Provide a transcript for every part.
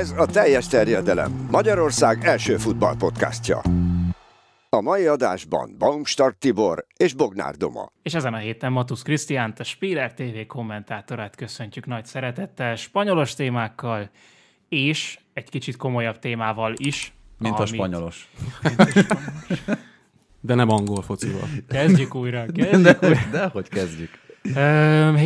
Ez a teljes terjedelem. Magyarország első futballpodcastja. A mai adásban Baumstark Tibor és Bognár Doma. És ezen a héten Matusz Krisztiánt, a Spiller TV kommentátorát köszöntjük nagy szeretettel, spanyolos témákkal, és egy kicsit komolyabb témával is. Mint amit... a spanyolos. Mint a spanyolos. De nem angol focival. Kezdjük újra, kezdjük de, újra. De, hogy kezdjük.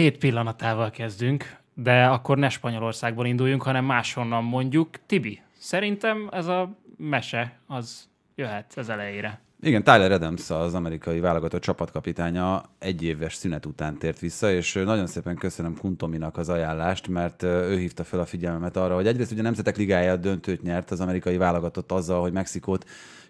Hét pillanatával kezdünk de akkor ne Spanyolországból induljunk, hanem máshonnan mondjuk. Tibi, szerintem ez a mese az jöhet az elejére. Igen, Tyler Adams az amerikai válogatott csapatkapitánya egy éves szünet után tért vissza, és nagyon szépen köszönöm Kuntominak az ajánlást, mert ő hívta fel a figyelmemet arra, hogy egyrészt ugye Nemzetek Ligája döntőt nyert az amerikai válogatott azzal, hogy Mexikót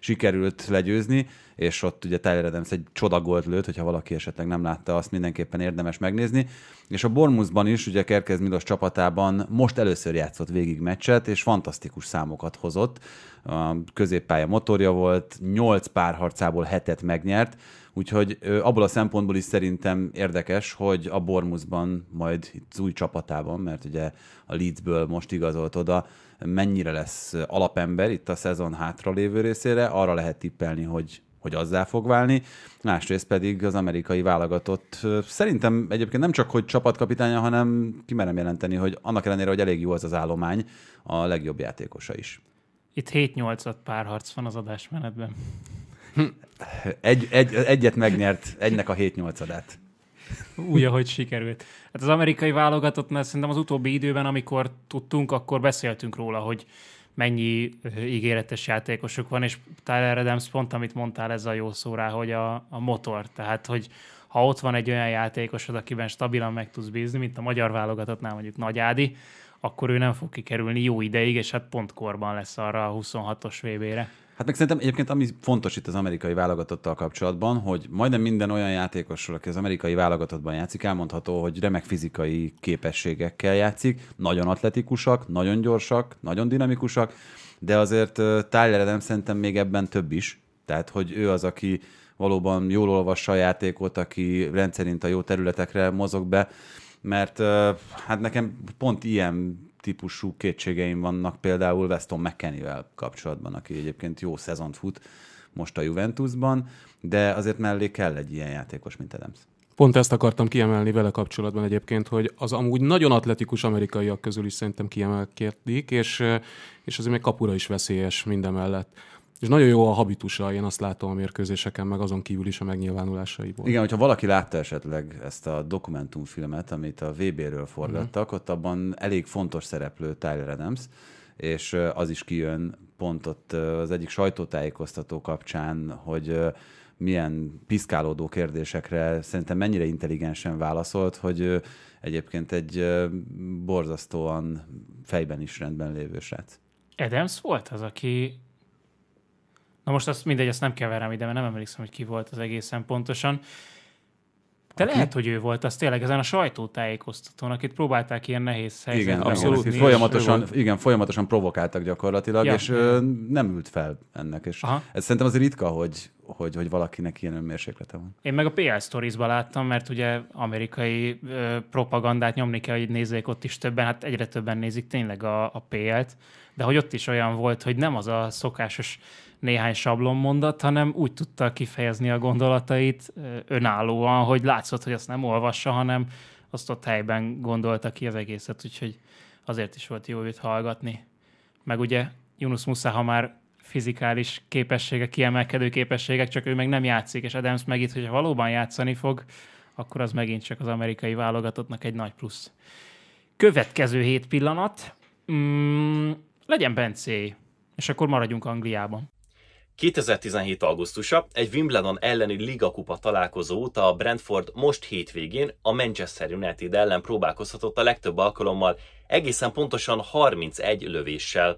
sikerült legyőzni, és ott ugye Tyler Adams egy csodagolt lőtt, hogyha valaki esetleg nem látta, azt mindenképpen érdemes megnézni. És a Bormuzban is, ugye Kerkez Milos csapatában most először játszott végig meccset, és fantasztikus számokat hozott. A középpálya motorja volt, 8 párharcából hetet megnyert, Úgyhogy abból a szempontból is szerintem érdekes, hogy a Bormuzban, majd itt az új csapatában, mert ugye a Leedsből most igazolt oda, mennyire lesz alapember itt a szezon hátralévő részére, arra lehet tippelni, hogy hogy azzá fog válni, másrészt pedig az amerikai válogatott szerintem egyébként nem csak, hogy csapatkapitánya, hanem kimerem jelenteni, hogy annak ellenére, hogy elég jó az az állomány, a legjobb játékosa is. Itt 7-8-at párharc van az adásmenetben. Egy, egy, egyet megnyert, egynek a 7-8-adát úgy, ahogy sikerült. Hát az amerikai mert szerintem az utóbbi időben, amikor tudtunk, akkor beszéltünk róla, hogy mennyi ígéretes játékosuk van, és Tyler Adams pont, amit mondtál, ez a jó szó rá, hogy a, a motor. Tehát, hogy ha ott van egy olyan játékosod, akiben stabilan meg tudsz bízni, mint a magyar válogatottnál mondjuk Nagy Ádi, akkor ő nem fog kikerülni jó ideig, és hát pontkorban lesz arra a 26-os VB-re. Hát meg szerintem egyébként ami fontos itt az amerikai válogatottal kapcsolatban, hogy majdnem minden olyan játékosról, aki az amerikai válogatottban játszik, elmondható, hogy remek fizikai képességekkel játszik, nagyon atletikusak, nagyon gyorsak, nagyon dinamikusak, de azért Tyler nem szerintem még ebben több is. Tehát, hogy ő az, aki valóban jól olvassa a játékot, aki rendszerint a jó területekre mozog be, mert hát nekem pont ilyen típusú kétségeim vannak például Weston McKennivel kapcsolatban, aki egyébként jó szezont fut most a Juventusban, de azért mellé kell egy ilyen játékos, mint Adams. Pont ezt akartam kiemelni vele kapcsolatban egyébként, hogy az amúgy nagyon atletikus amerikaiak közül is szerintem kiemelkedik, és, és azért még kapura is veszélyes mindemellett és nagyon jó a habitusa, én azt látom a mérkőzéseken, meg azon kívül is a megnyilvánulásaiból. Igen, hogyha valaki látta esetleg ezt a dokumentumfilmet, amit a VB-ről forgattak, mm-hmm. ott abban elég fontos szereplő Tyler Adams, és az is kijön pont ott az egyik sajtótájékoztató kapcsán, hogy milyen piszkálódó kérdésekre szerintem mennyire intelligensen válaszolt, hogy egyébként egy borzasztóan fejben is rendben lévő srác. Adams volt az, aki Na most azt mindegy, ezt nem keverem ide, mert nem emlékszem, hogy ki volt az egészen pontosan. De Aki? lehet, hogy ő volt az tényleg ezen a sajtótájékoztatón, akit próbálták ilyen nehéz helyzetben. Igen, abszolút. És folyamatosan, igen, folyamatosan provokáltak gyakorlatilag, ja, és igen. nem ült fel ennek. És Aha. ez szerintem az ritka, hogy, hogy, hogy valakinek ilyen önmérséklete van. Én meg a PL stories láttam, mert ugye amerikai ö, propagandát nyomni kell, hogy nézzék ott is többen, hát egyre többen nézik tényleg a, a PL-t, de hogy ott is olyan volt, hogy nem az a szokásos néhány sablonmondat, hanem úgy tudta kifejezni a gondolatait önállóan, hogy látszott, hogy azt nem olvassa, hanem azt ott helyben gondolta ki az egészet, úgyhogy azért is volt jó őt hallgatni. Meg ugye Yunus Musa, ha már fizikális képességek, kiemelkedő képességek, csak ő meg nem játszik, és Adams meg itt, hogyha valóban játszani fog, akkor az megint csak az amerikai válogatottnak egy nagy plusz. Következő hét pillanat. Mm, legyen Bencé, és akkor maradjunk Angliában. 2017. augusztusa egy Wimbledon elleni ligakupa találkozó óta a Brentford most hétvégén a Manchester United ellen próbálkozhatott a legtöbb alkalommal, egészen pontosan 31 lövéssel.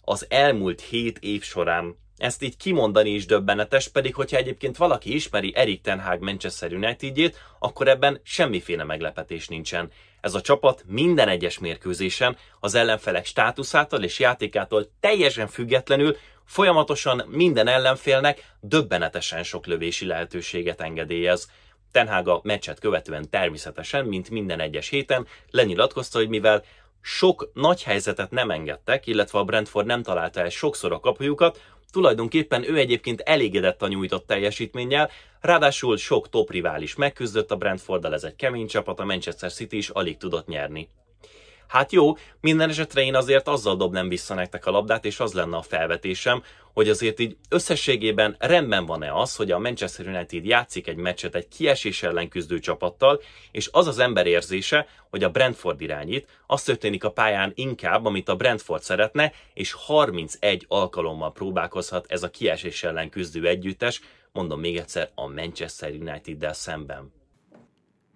Az elmúlt 7 év során ezt így kimondani is döbbenetes, pedig hogyha egyébként valaki ismeri Erik Ten Hag Manchester united akkor ebben semmiféle meglepetés nincsen. Ez a csapat minden egyes mérkőzésen az ellenfelek státuszától és játékától teljesen függetlenül folyamatosan minden ellenfélnek döbbenetesen sok lövési lehetőséget engedélyez. Tenhága meccset követően természetesen, mint minden egyes héten, lenyilatkozta, hogy mivel sok nagy helyzetet nem engedtek, illetve a Brentford nem találta el sokszor a kapujukat, tulajdonképpen ő egyébként elégedett a nyújtott teljesítménnyel, ráadásul sok top rivális megküzdött a Brentforddal, ez egy kemény csapat, a Manchester City is alig tudott nyerni. Hát jó, minden esetre én azért azzal dobnám vissza nektek a labdát, és az lenne a felvetésem, hogy azért így összességében rendben van-e az, hogy a Manchester United játszik egy meccset egy kiesés ellen küzdő csapattal, és az az ember érzése, hogy a Brentford irányít, az történik a pályán inkább, amit a Brentford szeretne, és 31 alkalommal próbálkozhat ez a kiesés ellen küzdő együttes, mondom még egyszer, a Manchester United-del szemben.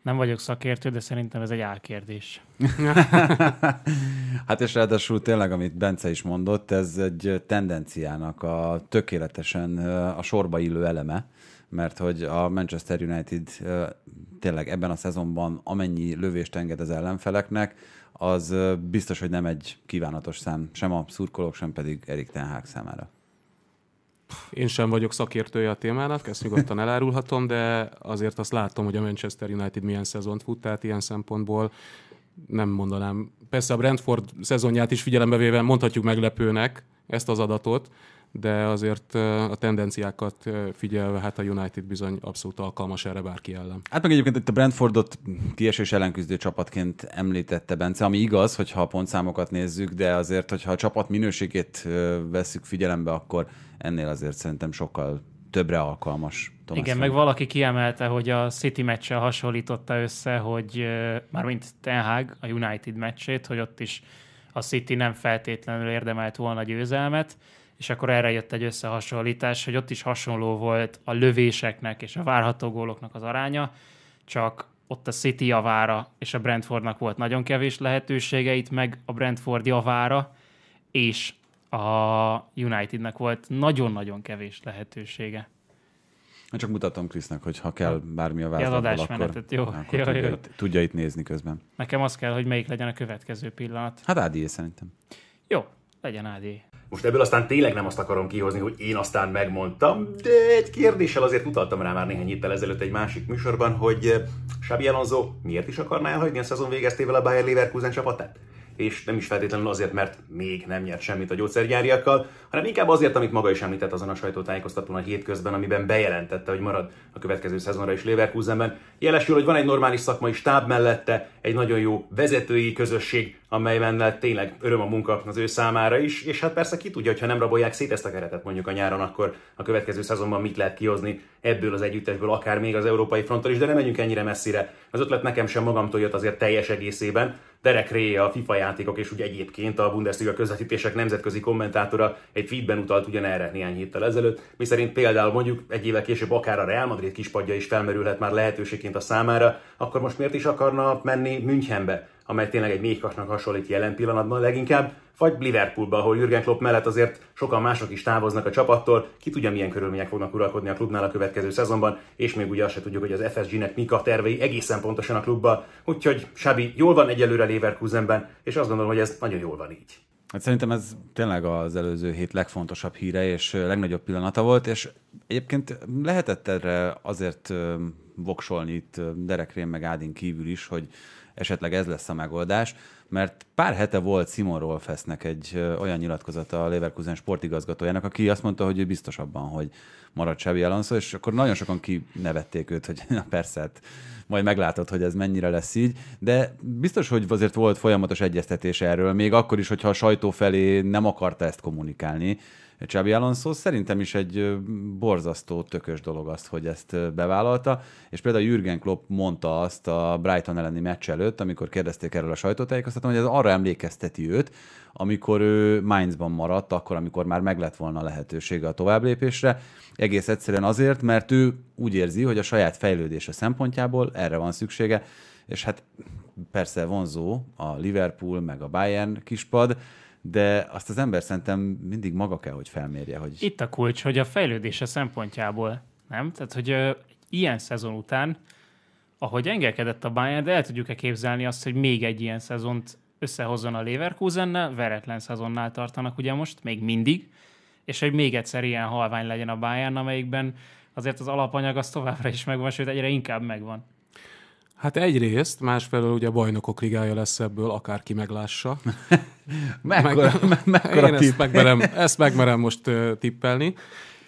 Nem vagyok szakértő, de szerintem ez egy álkérdés. hát és ráadásul tényleg, amit Bence is mondott, ez egy tendenciának a tökéletesen a sorba illő eleme, mert hogy a Manchester United tényleg ebben a szezonban amennyi lövést enged az ellenfeleknek, az biztos, hogy nem egy kívánatos szám, sem a szurkolók, sem pedig Erik Ten Hag számára. Én sem vagyok szakértője a témának, ezt nyugodtan elárulhatom, de azért azt látom, hogy a Manchester United milyen szezont fut, tehát ilyen szempontból nem mondanám. Persze a Brentford szezonját is figyelembe véve mondhatjuk meglepőnek ezt az adatot, de azért a tendenciákat figyelve, hát a United bizony abszolút alkalmas erre bárki ellen. Hát meg egyébként itt a Brentfordot kiesős ellenküzdő csapatként említette Bence, ami igaz, hogyha a pontszámokat nézzük, de azért, hogyha a csapat minőségét veszük figyelembe, akkor ennél azért szerintem sokkal többre alkalmas. Thomas Igen, Frank. meg valaki kiemelte, hogy a City meccsel hasonlította össze, hogy mármint Ten Hag a United meccsét, hogy ott is a City nem feltétlenül érdemelt volna győzelmet, és akkor erre jött egy összehasonlítás, hogy ott is hasonló volt a lövéseknek és a várható góloknak az aránya, csak ott a City javára és a Brentfordnak volt nagyon kevés lehetősége, itt meg a Brentford javára és a Unitednek volt nagyon-nagyon kevés lehetősége. Én hát csak mutatom Krisznek, hogy ha kell bármi a vázlatból, akkor, jó, akkor jó, tudja, jó. Itt, tudja itt nézni közben. Nekem az kell, hogy melyik legyen a következő pillanat. Hát Ádé szerintem. Jó, legyen Ádé. Most ebből aztán tényleg nem azt akarom kihozni, hogy én aztán megmondtam, de egy kérdéssel azért utaltam rá már néhány héttel ezelőtt egy másik műsorban, hogy eh, Xabi Alonso miért is akarná elhagyni a szezon végeztével a Bayer Leverkusen csapatát? És nem is feltétlenül azért, mert még nem nyert semmit a gyógyszergyáriakkal, hanem inkább azért, amit maga is említett azon a sajtótájékoztatón a hétközben, amiben bejelentette, hogy marad a következő szezonra is Leverkusenben. Jelesül, hogy van egy normális szakmai stáb mellette, egy nagyon jó vezetői közösség, amelyben tényleg öröm a munka az ő számára is, és hát persze ki tudja, ha nem rabolják szét ezt a keretet mondjuk a nyáron, akkor a következő szezonban mit lehet kihozni ebből az együttesből, akár még az európai fronton is, de nem menjünk ennyire messzire. Az ötlet nekem sem magamtól jött azért teljes egészében. Derek Ray, a FIFA játékok és úgy egyébként a Bundesliga közvetítések nemzetközi kommentátora egy egy feedben utalt ugyanerre néhány héttel ezelőtt, miszerint például mondjuk egy évvel később akár a Real Madrid kispadja is felmerülhet már lehetőségként a számára, akkor most miért is akarna menni Münchenbe, amely tényleg egy négykasnak hasonlít jelen pillanatban leginkább, vagy Liverpoolba, ahol Jürgen Klopp mellett azért sokan mások is távoznak a csapattól, ki tudja milyen körülmények fognak uralkodni a klubnál a következő szezonban, és még ugye azt se tudjuk, hogy az FSG-nek mik a tervei egészen pontosan a klubba, úgyhogy Sábi jól van egyelőre Leverkusenben, és azt gondolom, hogy ez nagyon jól van így. Hát szerintem ez tényleg az előző hét legfontosabb híre és legnagyobb pillanata volt, és egyébként lehetett erre azért voksolni itt Rén meg Ádin kívül is, hogy esetleg ez lesz a megoldás, mert pár hete volt Simon Rolfesznek egy olyan nyilatkozata a Leverkusen sportigazgatójának, aki azt mondta, hogy ő biztos abban, hogy marad Xabi Alonso, és akkor nagyon sokan kinevették őt, hogy na persze, hát majd meglátod, hogy ez mennyire lesz így, de biztos, hogy azért volt folyamatos egyeztetés erről, még akkor is, hogyha a sajtó felé nem akarta ezt kommunikálni, Csábi Alonso. Szerintem is egy borzasztó tökös dolog azt, hogy ezt bevállalta, és például Jürgen Klopp mondta azt a Brighton elleni meccs előtt, amikor kérdezték erről a sajtótájékoztatom, hogy ez arra emlékezteti őt, amikor ő Mainzban maradt, akkor, amikor már meg lett volna a lehetősége a továbblépésre, egész egyszerűen azért, mert ő úgy érzi, hogy a saját fejlődése szempontjából erre van szüksége, és hát persze vonzó a Liverpool meg a Bayern kispad, de azt az ember szerintem mindig maga kell, hogy felmérje. Hogy... Itt a kulcs, hogy a fejlődése szempontjából, nem? Tehát, hogy ö, ilyen szezon után, ahogy engelkedett a Bayern, de el tudjuk-e képzelni azt, hogy még egy ilyen szezont összehozzon a Leverkusennel, veretlen szezonnál tartanak ugye most, még mindig, és hogy még egyszer ilyen halvány legyen a Bayern, amelyikben azért az alapanyag az továbbra is megvan, sőt egyre inkább megvan. Hát egyrészt, másfelől ugye a bajnokok ligája lesz ebből, akárki meglássa. mekkora, Meg, mekkora én ezt megmerem, ezt megmerem most uh, tippelni.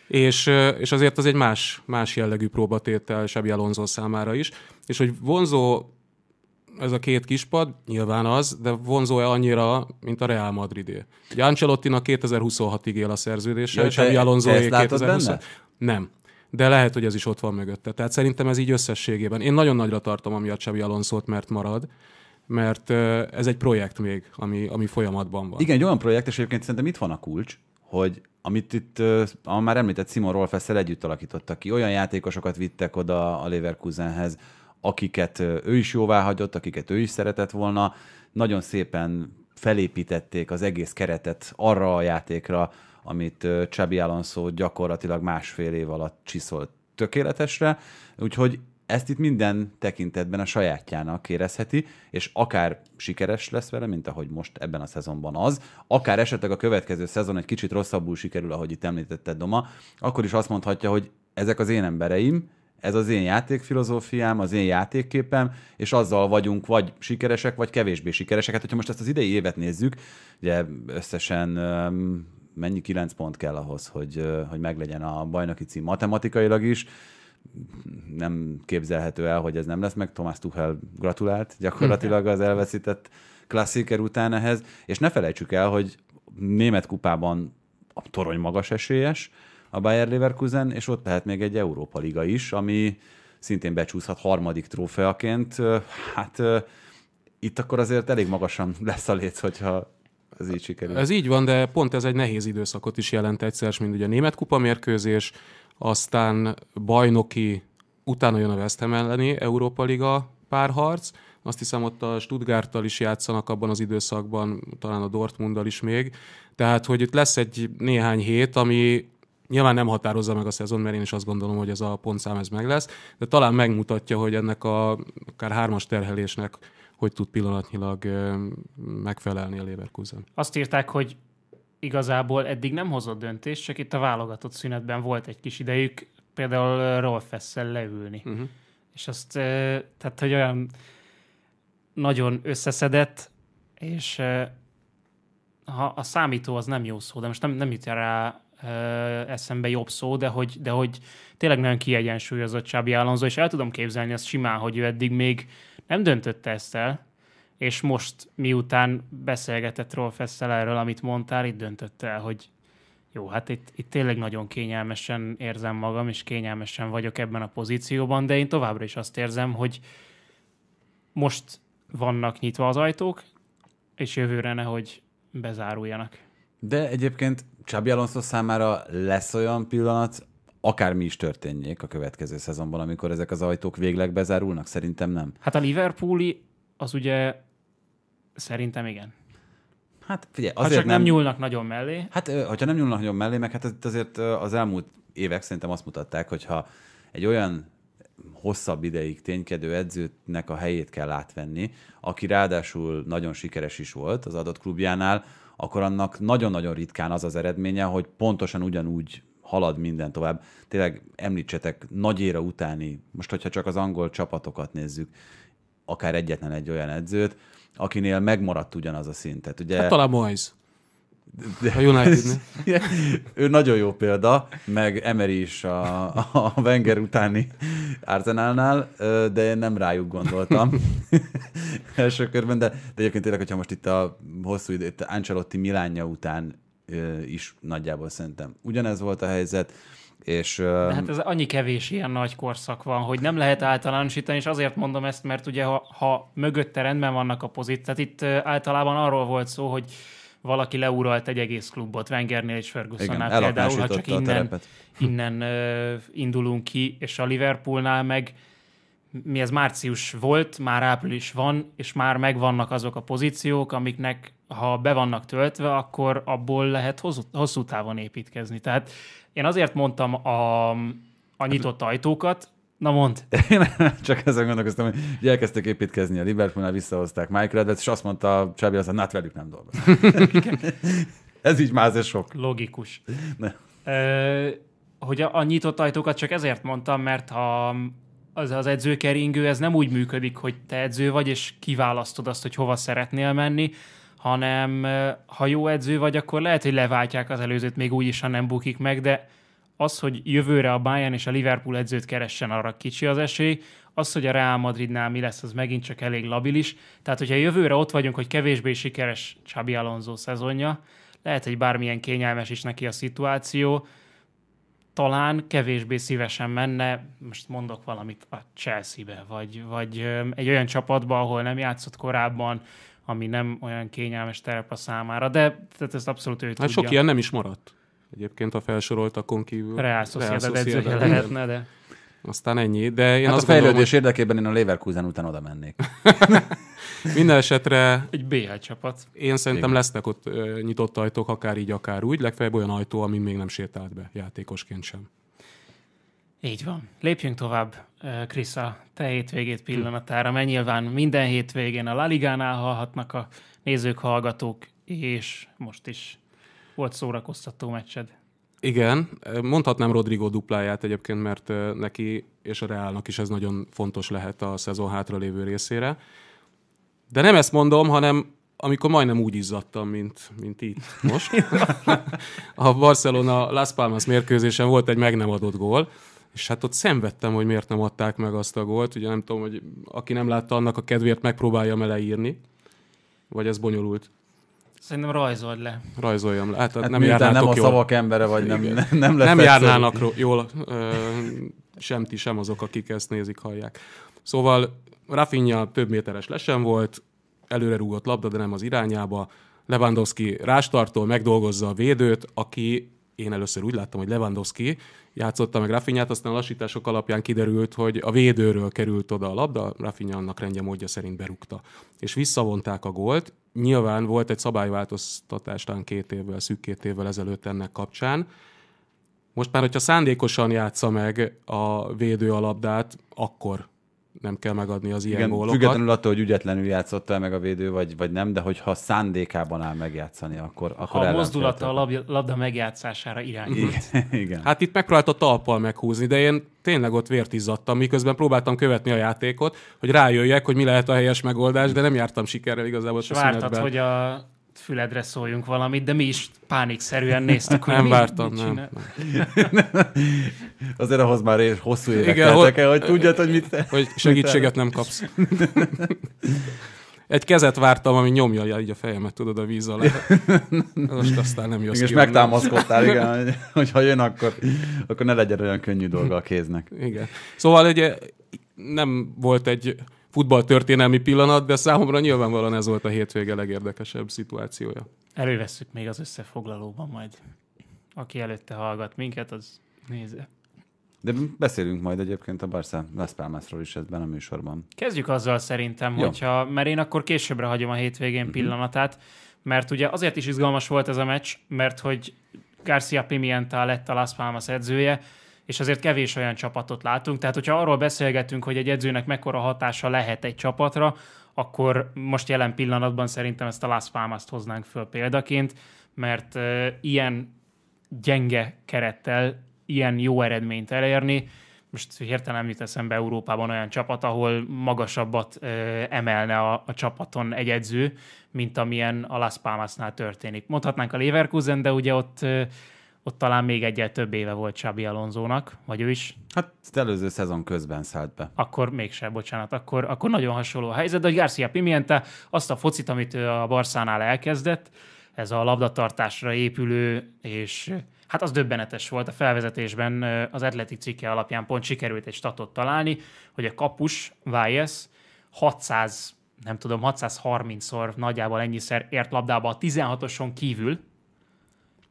És, uh, és azért az egy más, más jellegű próbatétel Sebi Alonso számára is. És hogy vonzó ez a két kispad, nyilván az, de vonzó-e annyira, mint a Real Madridé. Ugye Ancelottinak 2026-ig él a szerződése, ja, és Alonso 2020 benne? Nem de lehet, hogy ez is ott van mögötte. Tehát szerintem ez így összességében. Én nagyon nagyra tartom ami a alonso Alonszót, mert marad, mert ez egy projekt még, ami, ami folyamatban van. Igen, egy olyan projekt, és egyébként szerintem itt van a kulcs, hogy amit itt a már említett Simon Rolfesszel együtt alakítottak ki, olyan játékosokat vittek oda a Leverkusenhez, akiket ő is jóvá hagyott, akiket ő is szeretett volna, nagyon szépen felépítették az egész keretet arra a játékra, amit Csabi Alonso gyakorlatilag másfél év alatt csiszolt tökéletesre, úgyhogy ezt itt minden tekintetben a sajátjának érezheti, és akár sikeres lesz vele, mint ahogy most ebben a szezonban az, akár esetleg a következő szezon egy kicsit rosszabbul sikerül, ahogy itt említetted, Doma, akkor is azt mondhatja, hogy ezek az én embereim, ez az én játékfilozófiám, az én játékképem, és azzal vagyunk vagy sikeresek, vagy kevésbé sikeresek. Hát, hogyha most ezt az idei évet nézzük, ugye összesen mennyi kilenc pont kell ahhoz, hogy, hogy meglegyen a bajnoki cím matematikailag is. Nem képzelhető el, hogy ez nem lesz meg. Tomás Tuchel gratulált gyakorlatilag az elveszített klassziker után ehhez, és ne felejtsük el, hogy német kupában a torony magas esélyes a Bayer Leverkusen, és ott lehet még egy Európa Liga is, ami szintén becsúszhat harmadik trófeaként. Hát itt akkor azért elég magasan lesz a léc, hogyha ez így sikerült. Ez így van, de pont ez egy nehéz időszakot is jelent egyszer, mint ugye a német kupa mérkőzés, aztán bajnoki, utána jön a West Ham elleni Európa Liga párharc, azt hiszem ott a Stuttgarttal is játszanak abban az időszakban, talán a Dortmunddal is még. Tehát, hogy itt lesz egy néhány hét, ami nyilván nem határozza meg a szezon, mert én is azt gondolom, hogy ez a pontszám ez meg lesz, de talán megmutatja, hogy ennek a akár hármas terhelésnek hogy tud pillanatnyilag megfelelni a Leverkusen. Azt írták, hogy igazából eddig nem hozott döntést, csak itt a válogatott szünetben volt egy kis idejük például Rolfesszel leülni. Uh-huh. És azt, tehát, hogy olyan nagyon összeszedett, és ha a számító az nem jó szó, de most nem, nem jut rá eszembe jobb szó, de hogy, de hogy tényleg nagyon kiegyensúlyozott Csábi Alonso, és el tudom képzelni azt simán, hogy ő eddig még nem döntötte ezt el, és most miután beszélgetett Rolfesszel erről, amit mondtál, itt döntötte el, hogy jó, hát itt, itt tényleg nagyon kényelmesen érzem magam, és kényelmesen vagyok ebben a pozícióban, de én továbbra is azt érzem, hogy most vannak nyitva az ajtók, és jövőre nehogy bezáruljanak. De egyébként Csabi Alonso számára lesz olyan pillanat, akármi is történjék a következő szezonban, amikor ezek az ajtók végleg bezárulnak? Szerintem nem. Hát a Liverpooli az ugye szerintem igen. Hát figyelj, azért ha csak nem, nem nyúlnak nagyon mellé. Hát, hogyha nem nyúlnak nagyon mellé, meg hát azért az elmúlt évek szerintem azt mutatták, hogyha egy olyan hosszabb ideig ténykedő edzőnek a helyét kell átvenni, aki ráadásul nagyon sikeres is volt az adott klubjánál, akkor annak nagyon-nagyon ritkán az az eredménye, hogy pontosan ugyanúgy halad minden tovább. Tényleg említsetek éra utáni, most hogyha csak az angol csapatokat nézzük, akár egyetlen egy olyan edzőt, akinél megmaradt ugyanaz a szintet. Ugye... Hát talán Moyes. De a united Ő nagyon jó példa, meg Emery is a, a Wenger utáni Arsenalnál, de én nem rájuk gondoltam első körben, de, de egyébként tényleg, hogyha most itt a hosszú időt Ancelotti Milánja után is nagyjából szerintem ugyanez volt a helyzet. És, De hát ez annyi kevés ilyen nagy korszak van, hogy nem lehet általánosítani, és azért mondom ezt, mert ugye ha, ha mögötte rendben vannak a pozit, tehát itt általában arról volt szó, hogy valaki leuralt egy egész klubot, Wengernél és Fergusonnál például, ha csak innen, innen ö, indulunk ki, és a Liverpoolnál meg mi ez március volt, már április van, és már megvannak azok a pozíciók, amiknek ha be vannak töltve, akkor abból lehet hosszú, hosszú távon építkezni. Tehát én azért mondtam a, a hát nyitott ajtókat, Na mond. Én csak ezen gondolkoztam, hogy, elkezdtek építkezni a Liverpoolnál, visszahozták Michael Edwards, és azt mondta a Csábi, hogy hát velük nem dolgoz. ez így már azért sok. Logikus. Ne. Ö, hogy a, a nyitott ajtókat csak ezért mondtam, mert ha az, az edzőkeringő, ez nem úgy működik, hogy te edző vagy, és kiválasztod azt, hogy hova szeretnél menni, hanem ha jó edző vagy, akkor lehet, hogy leváltják az előzőt még úgy is, ha nem bukik meg, de az, hogy jövőre a Bayern és a Liverpool edzőt keressen, arra kicsi az esély, az, hogy a Real Madridnál mi lesz, az megint csak elég labilis. Tehát, hogyha jövőre ott vagyunk, hogy kevésbé sikeres Xabi Alonso szezonja, lehet, hogy bármilyen kényelmes is neki a szituáció, talán kevésbé szívesen menne, most mondok valamit a Chelsea-be, vagy, vagy egy olyan csapatba, ahol nem játszott korábban, ami nem olyan kényelmes terep a számára, de tehát ezt abszolút ő hát tudja. sok ilyen nem is maradt. Egyébként a felsoroltakon kívül. Real edzője lehetne, de... Aztán ennyi, de én hát azt a fejlődés gondolom, hogy... érdekében én a Leverkusen után oda mennék. Minden esetre... Egy BH csapat. Én szerintem Igen. lesznek ott nyitott ajtók, akár így, akár úgy. Legfeljebb olyan ajtó, amin még nem sétált be játékosként sem. Így van. Lépjünk tovább Krisza, te hétvégét pillanatára, mert nyilván minden hétvégén a La Liga-nál hallhatnak a nézők, hallgatók, és most is volt szórakoztató meccsed. Igen, mondhatnám Rodrigo dupláját egyébként, mert neki és a Reálnak is ez nagyon fontos lehet a szezon hátra lévő részére. De nem ezt mondom, hanem amikor majdnem úgy izzadtam, mint, mint itt most. a Barcelona-Las Palmas mérkőzésen volt egy meg nem adott gól, és hát ott szenvedtem, hogy miért nem adták meg azt a gólt. Ugye nem tudom, hogy aki nem látta, annak a kedvéért megpróbálja meleírni. Vagy ez bonyolult? Szerintem rajzold le. Rajzoljam le. Hát, hát, hát nem, nem a jól. szavak embere vagy, nem, nem, nem, nem járnának jól ö, sem ti, sem azok, akik ezt nézik, hallják. Szóval Rafinha több méteres lesen volt, előre rúgott labda, de nem az irányába. Lewandowski rástartól megdolgozza a védőt, aki én először úgy láttam, hogy Lewandowski játszotta meg Rafinhát, aztán a lassítások alapján kiderült, hogy a védőről került oda a labda, Rafinha annak rendje módja szerint berúgta. És visszavonták a gólt. Nyilván volt egy szabályváltoztatás talán két évvel, szűk két évvel ezelőtt ennek kapcsán. Most már, hogyha szándékosan játsza meg a védő a labdát, akkor nem kell megadni az ilyen Igen, gólokat. Függetlenül attól, hogy ügyetlenül játszotta meg a védő, vagy, vagy nem, de hogyha szándékában áll megjátszani, akkor, akkor Ha a mozdulata a labda, megjátszására irányít. Igen. Hát itt a talpal meghúzni, de én tényleg ott vért izzadtam, miközben próbáltam követni a játékot, hogy rájöjjek, hogy mi lehet a helyes megoldás, de nem jártam sikerrel igazából. És vártad, hogy a füledre szóljunk valamit, de mi is pánikszerűen néztük, hogy Nem mi, vártam, mit nem. Azért ahhoz már ér, hosszú évek Igen, teltek el, hogy tudjad, hogy mit... Hogy segítséget nem kapsz. Egy kezet vártam, ami nyomja így a fejemet, tudod, a víz alá. Most aztán nem jössz És megtámaszkodtál, igen, hogy ha jön, akkor, akkor ne legyen olyan könnyű dolga a kéznek. Igen. Szóval ugye nem volt egy futballtörténelmi pillanat, de számomra nyilvánvalóan ez volt a hétvége legérdekesebb szituációja. Elővesszük még az összefoglalóban majd. Aki előtte hallgat minket, az nézze. De beszélünk majd egyébként a Barca Las Palmasról is ebben a műsorban. Kezdjük azzal szerintem, Jó. hogyha, mert én akkor későbbre hagyom a hétvégén uh-huh. pillanatát, mert ugye azért is izgalmas volt ez a meccs, mert hogy Garcia Pimienta lett a Las Palmas edzője, és azért kevés olyan csapatot látunk. Tehát, hogyha arról beszélgetünk, hogy egy edzőnek mekkora hatása lehet egy csapatra, akkor most jelen pillanatban szerintem ezt a Las palmas hoznánk föl példaként, mert uh, ilyen gyenge kerettel ilyen jó eredményt elérni, most hirtelen nem jut eszembe Európában olyan csapat, ahol magasabbat ö, emelne a, a csapaton egy edző, mint amilyen a Las Palmasnál történik. Mondhatnánk a Leverkusen, de ugye ott ö, ott talán még egyel több éve volt Csabi Alonzónak, vagy ő is. Hát előző szezon közben szállt be. Akkor mégsem, bocsánat, akkor, akkor nagyon hasonló a helyzet, de hogy Garcia Pimienta azt a focit, amit ő a Barszánál elkezdett, ez a labdatartásra épülő, és hát az döbbenetes volt a felvezetésben, az Atletic cikke alapján pont sikerült egy statot találni, hogy a kapus, Vájesz, 600 nem tudom, 630-szor nagyjából ennyiszer ért labdába a 16-oson kívül,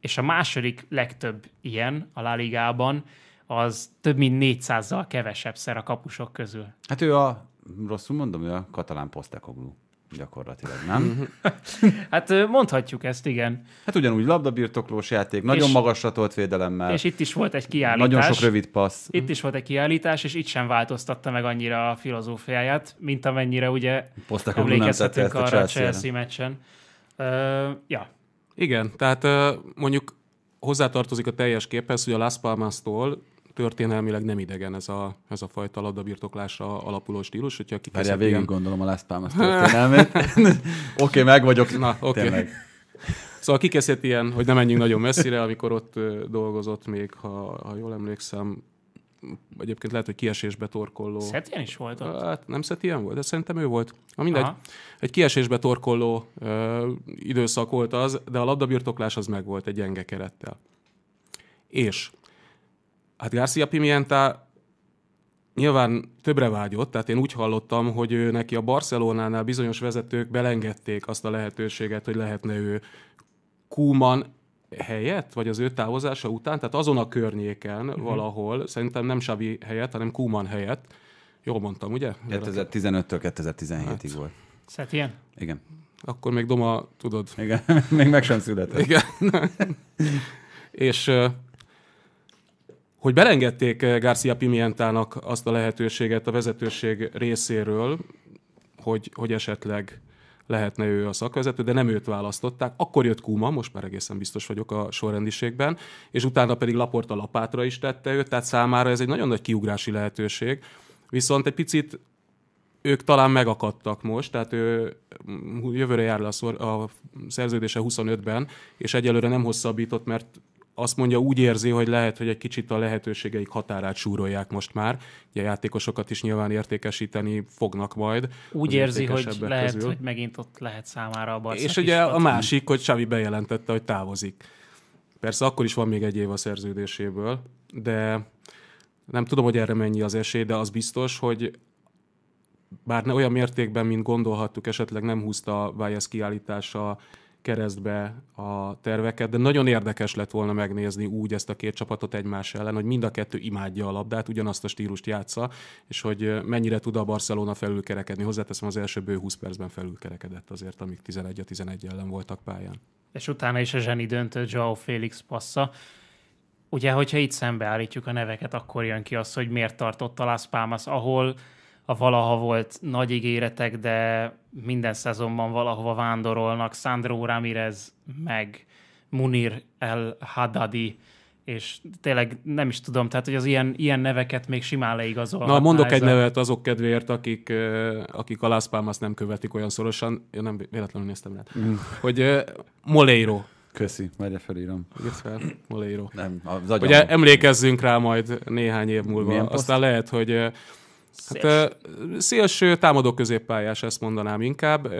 és a második legtöbb ilyen a La Ligában, az több mint 400-zal kevesebb szer a kapusok közül. Hát ő a, rosszul mondom, ő a katalán posztekoglu gyakorlatilag, nem? hát mondhatjuk ezt, igen. Hát ugyanúgy labdabirtoklós játék, nagyon és, magasra tolt védelemmel. És itt is volt egy kiállítás. Nagyon sok rövid passz. Itt is volt egy kiállítás, és itt sem változtatta meg annyira a filozófiáját, mint amennyire ugye Posztakoglu emlékezhetünk arra a Chelsea meccsen. Uh, ja, igen, tehát mondjuk hozzátartozik a teljes képhez, hogy a Las Palmas-tól történelmileg nem idegen ez a, ez a fajta labdabirtoklásra alapuló stílus. Hogyha Várjál, végig ilyen... gondolom a Las Palmas történelmét. Oké, okay, meg vagyok. Na, oké. Okay. Szóval kikeszett ilyen, hogy nem menjünk nagyon messzire, amikor ott dolgozott még, ha, ha jól emlékszem, egyébként lehet, hogy kiesésbe torkolló. Szetien is volt ott? Hát nem Szetien volt, de szerintem ő volt. Na mindegy, Aha. egy kiesésbe torkolló ö, időszak volt az, de a labdabirtoklás az megvolt egy gyenge kerettel. És hát Garcia Pimienta nyilván többre vágyott, tehát én úgy hallottam, hogy ő neki a Barcelonánál bizonyos vezetők belengedték azt a lehetőséget, hogy lehetne ő Kúman helyett, vagy az ő távozása után, tehát azon a környéken uh-huh. valahol, szerintem nem Xavi helyett, hanem Kuman helyett, jól mondtam, ugye? 2015-től 2017-ig hát. volt. ilyen. Igen. Akkor még Doma, tudod. Igen, még meg sem született. Igen. És hogy belengedték Garcia Pimientának azt a lehetőséget a vezetőség részéről, hogy, hogy esetleg uh, lehetne ő a szakvezető, de nem őt választották. Akkor jött Kuma, most már egészen biztos vagyok a sorrendiségben, és utána pedig Laporta lapátra is tette őt, tehát számára ez egy nagyon nagy kiugrási lehetőség. Viszont egy picit ők talán megakadtak most, tehát ő jövőre jár le a, szor, a szerződése 25-ben, és egyelőre nem hosszabbított, mert azt mondja, úgy érzi, hogy lehet, hogy egy kicsit a lehetőségeik határát súrolják most már. Ugye játékosokat is nyilván értékesíteni fognak majd. Úgy érzi, hogy közül. lehet, hogy megint ott lehet számára a Barca. És ugye a másik, hogy Xavi bejelentette, hogy távozik. Persze akkor is van még egy év a szerződéséből, de nem tudom, hogy erre mennyi az esély, de az biztos, hogy bár ne olyan mértékben, mint gondolhattuk, esetleg nem húzta a Vájasz kiállítása keresztbe a terveket, de nagyon érdekes lett volna megnézni úgy ezt a két csapatot egymás ellen, hogy mind a kettő imádja a labdát, ugyanazt a stílust játsza, és hogy mennyire tud a Barcelona felülkerekedni. Hozzáteszem, az első bő 20 percben felülkerekedett azért, amíg 11 a 11 ellen voltak pályán. És utána is a zseni döntő Joao Félix passza. Ugye, hogyha itt szembeállítjuk a neveket, akkor jön ki az, hogy miért tartott a Las Palmas, ahol a valaha volt nagy ígéretek, de minden szezonban valahova vándorolnak. Sandro Ramirez meg Munir El Hadadi, és tényleg nem is tudom, tehát hogy az ilyen, ilyen neveket még simán leigazolhatná. Na, mondok egy nevet azok kedvéért, akik, akik a Las Palmas nem követik olyan szorosan, én nem véletlenül néztem rá, mm. hogy Moleiro, Köszi, majd felírom. fel, Moleiro. Nem, az Ugye emlékezzünk rá majd néhány év múlva. Aztán lehet, hogy Hát, szélső. Hát, szélső támadó középpályás, ezt mondanám inkább.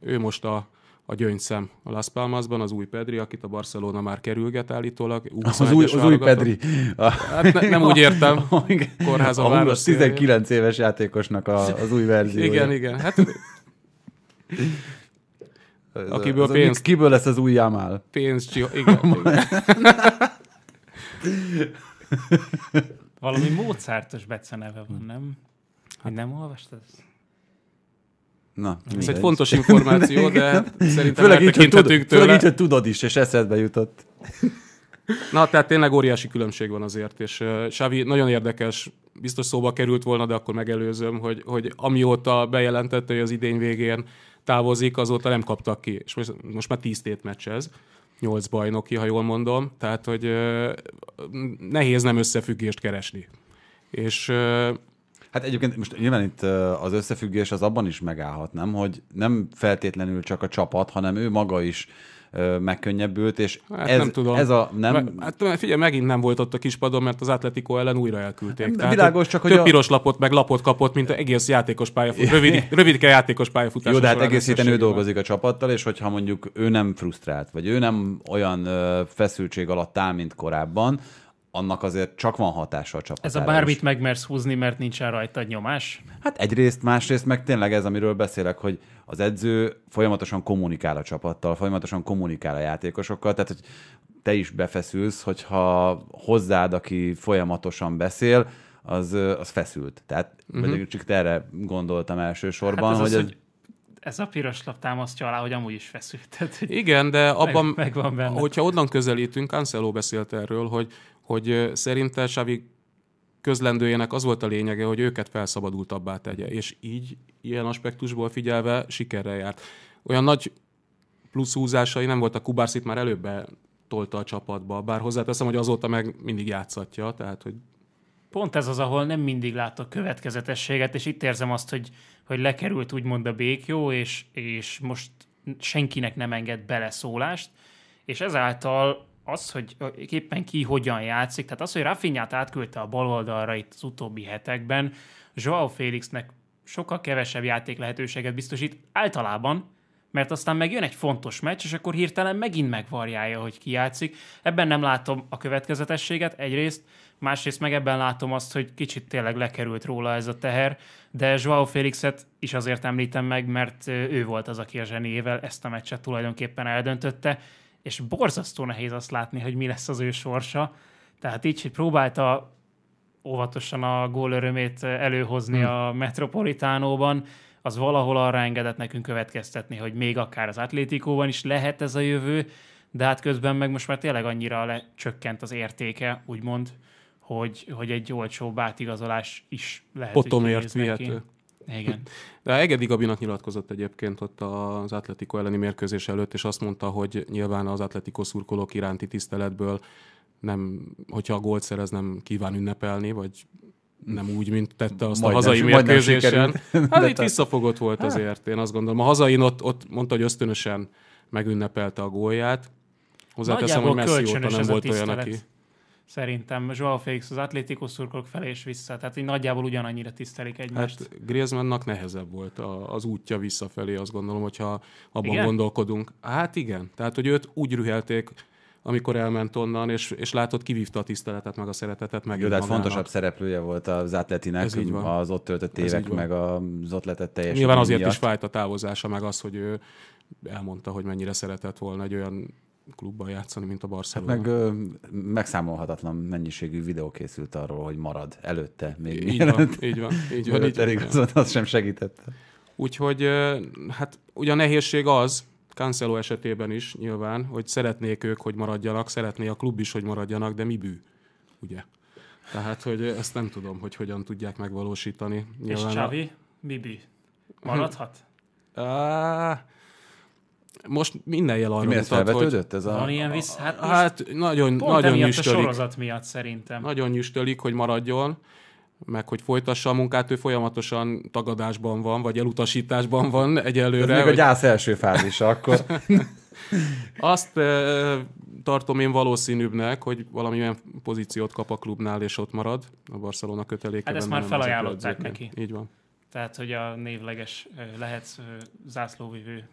Ő most a a gyöngyszem a Las Palmasban, az új Pedri, akit a Barcelona már kerülget állítólag. Az új, az új Pedri. Hát ne, nem úgy értem. A, a, a 19 éves játékosnak a, az új verziója. Igen, igen. Hát, ez akiből a, pénz... Kiből lesz az új Jamal? Pénz, igen. igen. Valami Mozartos beceneve van, nem? Hát nem olvastad ezt? Na, Ez mindegy. egy fontos információ, de szerintem főleg így, tud. tőle. Főleg így, hogy tudod is, és eszedbe jutott. Na, tehát tényleg óriási különbség van azért, és uh, Sávi, nagyon érdekes, biztos szóba került volna, de akkor megelőzöm, hogy, hogy amióta bejelentette, hogy az idény végén távozik, azóta nem kaptak ki, és most, most már tíz tét meccsez nyolc bajnoki, ha jól mondom, tehát hogy nehéz nem összefüggést keresni. És Hát egyébként most nyilván itt az összefüggés az abban is megállhat, nem? Hogy nem feltétlenül csak a csapat, hanem ő maga is megkönnyebbült, és hát ez, nem tudom. ez a... Nem... Hát figyelj, megint nem volt ott a kispadon, mert az Atletico ellen újra elküldték. Nem, Tehát világos, csak több hogy a... piros lapot meg lapot kapott, mint egész játékos pályafutás. rövid, rövidke játékos pályafutás. Jó, de hát egész héten ő dolgozik a csapattal, és hogyha mondjuk ő nem frusztrált, vagy ő nem olyan feszültség alatt áll, mint korábban, annak azért csak van hatása a csapatára. Ez a bármit is. megmersz húzni, mert nincsen rajta nyomás? Hát egyrészt, másrészt meg tényleg ez, amiről beszélek, hogy az edző folyamatosan kommunikál a csapattal, folyamatosan kommunikál a játékosokkal, tehát hogy te is befeszülsz, hogyha hozzád, aki folyamatosan beszél, az, az feszült. Tehát uh-huh. csak erre gondoltam elsősorban, hát ez hogy az, ez... Hogy ez a piros lap támasztja alá, hogy amúgy is feszült. Tehát, Igen, de abban, meg, megvan benne. hogyha onnan közelítünk, Ancelo beszélt erről, hogy hogy szerinte Xavi közlendőjének az volt a lényege, hogy őket felszabadultabbá tegye, és így ilyen aspektusból figyelve sikerrel járt. Olyan nagy plusz húzásai nem a Kubárszit már előbb tolta a csapatba, bár hozzáteszem, hogy azóta meg mindig játszatja, tehát hogy Pont ez az, ahol nem mindig látok következetességet, és itt érzem azt, hogy, hogy lekerült úgymond a békjó, és, és most senkinek nem enged beleszólást, és ezáltal az, hogy éppen ki hogyan játszik, tehát az, hogy Rafinhát átküldte a bal oldalra itt az utóbbi hetekben, Joao Félixnek sokkal kevesebb játék lehetőséget biztosít általában, mert aztán meg jön egy fontos meccs, és akkor hirtelen megint megvarjálja, hogy ki játszik. Ebben nem látom a következetességet egyrészt, másrészt meg ebben látom azt, hogy kicsit tényleg lekerült róla ez a teher, de Joao Félixet is azért említem meg, mert ő volt az, aki a zsenével ezt a meccset tulajdonképpen eldöntötte, és borzasztó nehéz azt látni, hogy mi lesz az ő sorsa. Tehát így, hogy próbálta óvatosan a gól örömét előhozni hmm. a Metropolitánóban, az valahol arra engedett nekünk következtetni, hogy még akár az Atlétikóban is lehet ez a jövő, de hát közben meg most már tényleg annyira lecsökkent az értéke, úgymond, hogy, hogy egy olcsó átigazolás is lehet. Potomért vihető. Igen. De Egedi Gabinak nyilatkozott egyébként ott az Atletico elleni mérkőzés előtt, és azt mondta, hogy nyilván az Atletico szurkolók iránti tiszteletből nem, hogyha a gólt szerez, nem kíván ünnepelni, vagy nem úgy, mint tette azt majdnem, a hazai mérkőzésen. Hát itt visszafogott volt hát. azért, én azt gondolom. A hazain ott, ott mondta, hogy ösztönösen megünnepelte a gólját. Hozzáteszem, hogy Messi óta nem volt olyan, aki szerintem Joao Félix az atlétikus szurkolók felé és vissza, tehát így nagyjából ugyanannyira tisztelik egymást. Hát Griezmannnak nehezebb volt a, az útja visszafelé, azt gondolom, hogyha abban igen? gondolkodunk. Hát igen, tehát hogy őt úgy rühelték, amikor elment onnan, és, és látott, kivívta a tiszteletet, meg a szeretetet, meg Jó, de hát fontosabb szereplője volt az átletinek, Ez így van. az ott töltött évek, meg az ott letett teljesen. Nyilván azért miatt. is fájt a távozása, meg az, hogy ő elmondta, hogy mennyire szeretett volna egy olyan klubban játszani, mint a hát Barcelona. Hát meg ö, megszámolhatatlan mennyiségű videó készült arról, hogy marad előtte. Még így, mielőtt, van, így van, így van. Így van, az sem segített. Úgyhogy hát ugye a nehézség az, Cancelo esetében is nyilván, hogy szeretnék ők, hogy maradjanak, szeretné a klub is, hogy maradjanak, de mi bű, ugye? Tehát, hogy ezt nem tudom, hogy hogyan tudják megvalósítani. Nyilván És Csavi, a... mi bű? Maradhat? Ah, most minden jel arra Miért mutat, hogy... ez a... Van ilyen visz... Hát, a, hát nagyon, pont nagyon nyüstölik. a sorozat miatt szerintem. Nagyon nyüstölik, hogy maradjon, meg hogy folytassa a munkát, ő folyamatosan tagadásban van, vagy elutasításban van egyelőre. Ez még hogy... a gyász első fázisa akkor. Azt e, tartom én valószínűbbnek, hogy valamilyen pozíciót kap a klubnál, és ott marad a Barcelona kötelékeben. Hát ezt már felajánlották neki. Így van. Tehát, hogy a névleges lehet zászlóvivő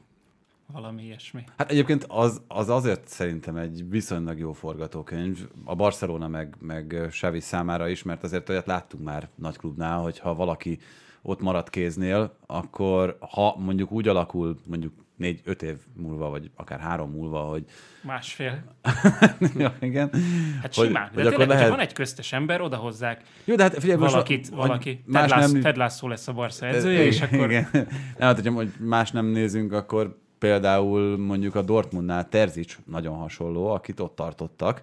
valami ilyesmi. Hát egyébként az, az azért szerintem egy viszonylag jó forgatókönyv, a Barcelona meg, meg Xavi számára is, mert azért olyat láttunk már nagy klubnál, hogy ha valaki ott marad kéznél, akkor ha mondjuk úgy alakul, mondjuk négy-öt év múlva, vagy akár három múlva, hogy... Másfél. ja, igen. Hát hogy, simán. De hogy tényleg, lehet... van egy köztes ember, odahozzák Jó, de hát figyelj, valakit, most, valaki. Más Ted, Lász, nem... Ted Lászó lesz a Barca edzője, és akkor... Igen. Nem, hát, hogyha más nem nézünk, akkor például mondjuk a Dortmundnál Terzic nagyon hasonló, akit ott tartottak,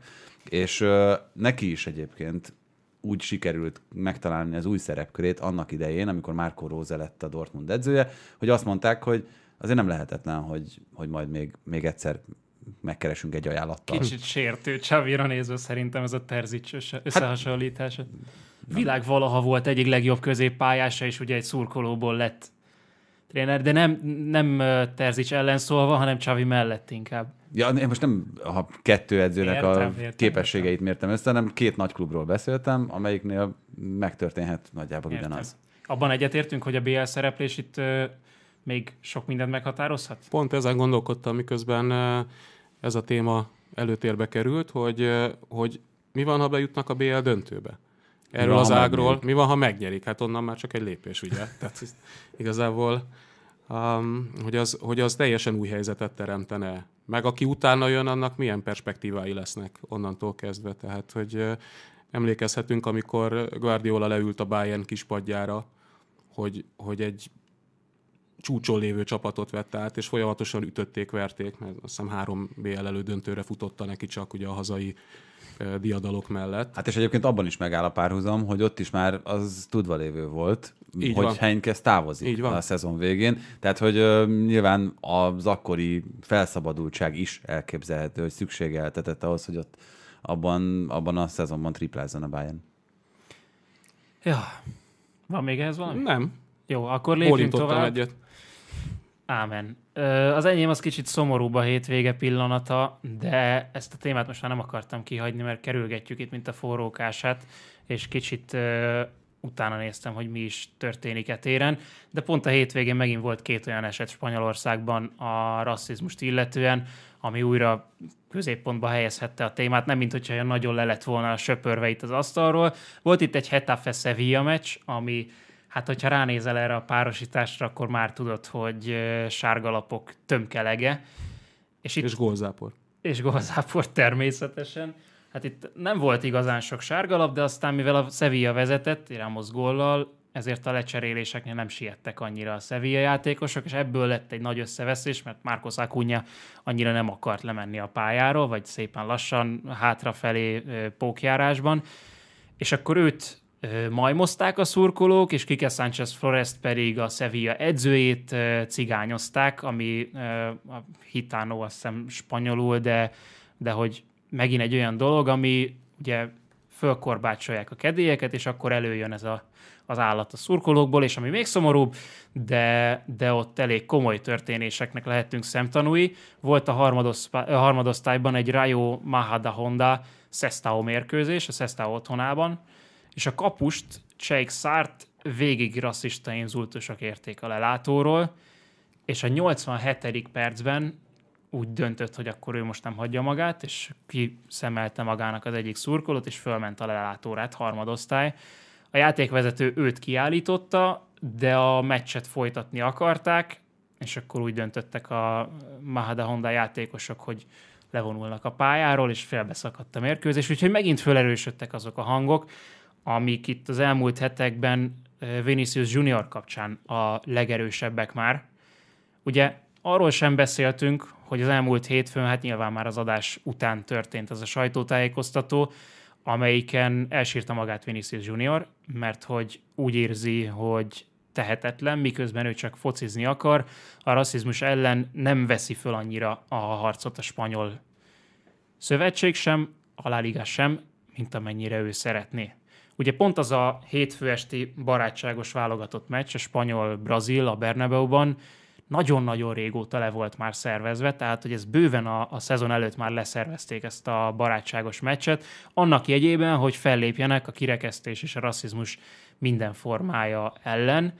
és neki is egyébként úgy sikerült megtalálni az új szerepkörét annak idején, amikor Márko Róze lett a Dortmund edzője, hogy azt mondták, hogy azért nem lehetetlen, hogy, hogy majd még, még egyszer megkeresünk egy ajánlattal. Kicsit sértő Csavira nézve szerintem ez a Terzics hát- összehasonlítása. Hát, Világ valaha volt egyik legjobb középpályása, és ugye egy szurkolóból lett tréner, de nem, nem Terzics ellen szólva, hanem Csavi mellett inkább. Ja, én most nem a kettő edzőnek értem, a értem, képességeit értem. mértem össze, hanem két nagy klubról beszéltem, amelyiknél megtörténhet nagyjából értem. ugyanaz. Abban egyetértünk, hogy a BL szereplés itt még sok mindent meghatározhat? Pont ezen gondolkodtam, miközben ez a téma előtérbe került, hogy, hogy mi van, ha bejutnak a BL döntőbe? erről az ágról. Mi van, ha megnyerik? Hát onnan már csak egy lépés, ugye? Tehát igazából, um, hogy, az, hogy az teljesen új helyzetet teremtene. Meg aki utána jön, annak milyen perspektívái lesznek onnantól kezdve. Tehát, hogy emlékezhetünk, amikor Guardiola leült a Bayern kispadjára, hogy, hogy egy csúcson lévő csapatot vett át, és folyamatosan ütötték, verték, mert azt hiszem három BL elődöntőre futotta neki csak ugye a hazai diadalok mellett. Hát és egyébként abban is megáll a párhuzam, hogy ott is már az tudva lévő volt, Így hogy van. kezd távozik Így van. a szezon végén. Tehát, hogy uh, nyilván az akkori felszabadultság is elképzelhető, hogy szükségeltetett ahhoz, hogy ott abban, abban a szezonban triplázzon a Bayern. Ja, van még ez valami? Nem. Jó, akkor lépjünk tovább. egyet? Ámen. Az enyém az kicsit szomorúbb a hétvége pillanata, de ezt a témát most már nem akartam kihagyni, mert kerülgetjük itt, mint a forrókását, és kicsit utána néztem, hogy mi is történik e téren. de pont a hétvégén megint volt két olyan eset Spanyolországban a rasszizmust illetően, ami újra középpontba helyezhette a témát, nem mint hogyha nagyon le lett volna a söpörve itt az asztalról. Volt itt egy Hetafe Sevilla meccs, ami hát hogyha ránézel erre a párosításra, akkor már tudod, hogy sárgalapok tömkelege. És, itt, és gólzápor. És gólzápor természetesen. Hát itt nem volt igazán sok sárgalap, de aztán mivel a Sevilla vezetett Ramos góllal, ezért a lecseréléseknél nem siettek annyira a Sevilla játékosok, és ebből lett egy nagy összeveszés, mert Marcos Acuna annyira nem akart lemenni a pályáról, vagy szépen lassan hátrafelé pókjárásban, és akkor őt majmozták a szurkolók, és Kike Sánchez Florest pedig a Sevilla edzőjét cigányozták, ami a hitánó azt hiszem spanyolul, de, de hogy megint egy olyan dolog, ami ugye fölkorbácsolják a kedélyeket, és akkor előjön ez a, az állat a szurkolókból, és ami még szomorúbb, de, de ott elég komoly történéseknek lehetünk szemtanúi. Volt a harmadosztályban egy Rayo Mahada Honda Sestao mérkőzés, a Sestao otthonában, és a kapust Cseik Szárt végig rasszista inzultusok érték a lelátóról, és a 87. percben úgy döntött, hogy akkor ő most nem hagyja magát, és kiszemelte magának az egyik szurkolót, és fölment a lelátórát, harmadosztály. A játékvezető őt kiállította, de a meccset folytatni akarták, és akkor úgy döntöttek a Mahada Honda játékosok, hogy levonulnak a pályáról, és félbeszakadt a mérkőzés, úgyhogy megint felerősödtek azok a hangok, amik itt az elmúlt hetekben Vinicius Junior kapcsán a legerősebbek már. Ugye arról sem beszéltünk, hogy az elmúlt hétfőn, hát nyilván már az adás után történt ez a sajtótájékoztató, amelyiken elsírta magát Vinicius Junior, mert hogy úgy érzi, hogy tehetetlen, miközben ő csak focizni akar, a rasszizmus ellen nem veszi föl annyira a harcot a spanyol szövetség sem, a La sem, mint amennyire ő szeretné. Ugye pont az a hétfő esti barátságos válogatott meccs, a spanyol-brazil a Bernabeu-ban, nagyon-nagyon régóta le volt már szervezve, tehát hogy ez bőven a, a szezon előtt már leszervezték ezt a barátságos meccset, annak jegyében, hogy fellépjenek a kirekesztés és a rasszizmus minden formája ellen.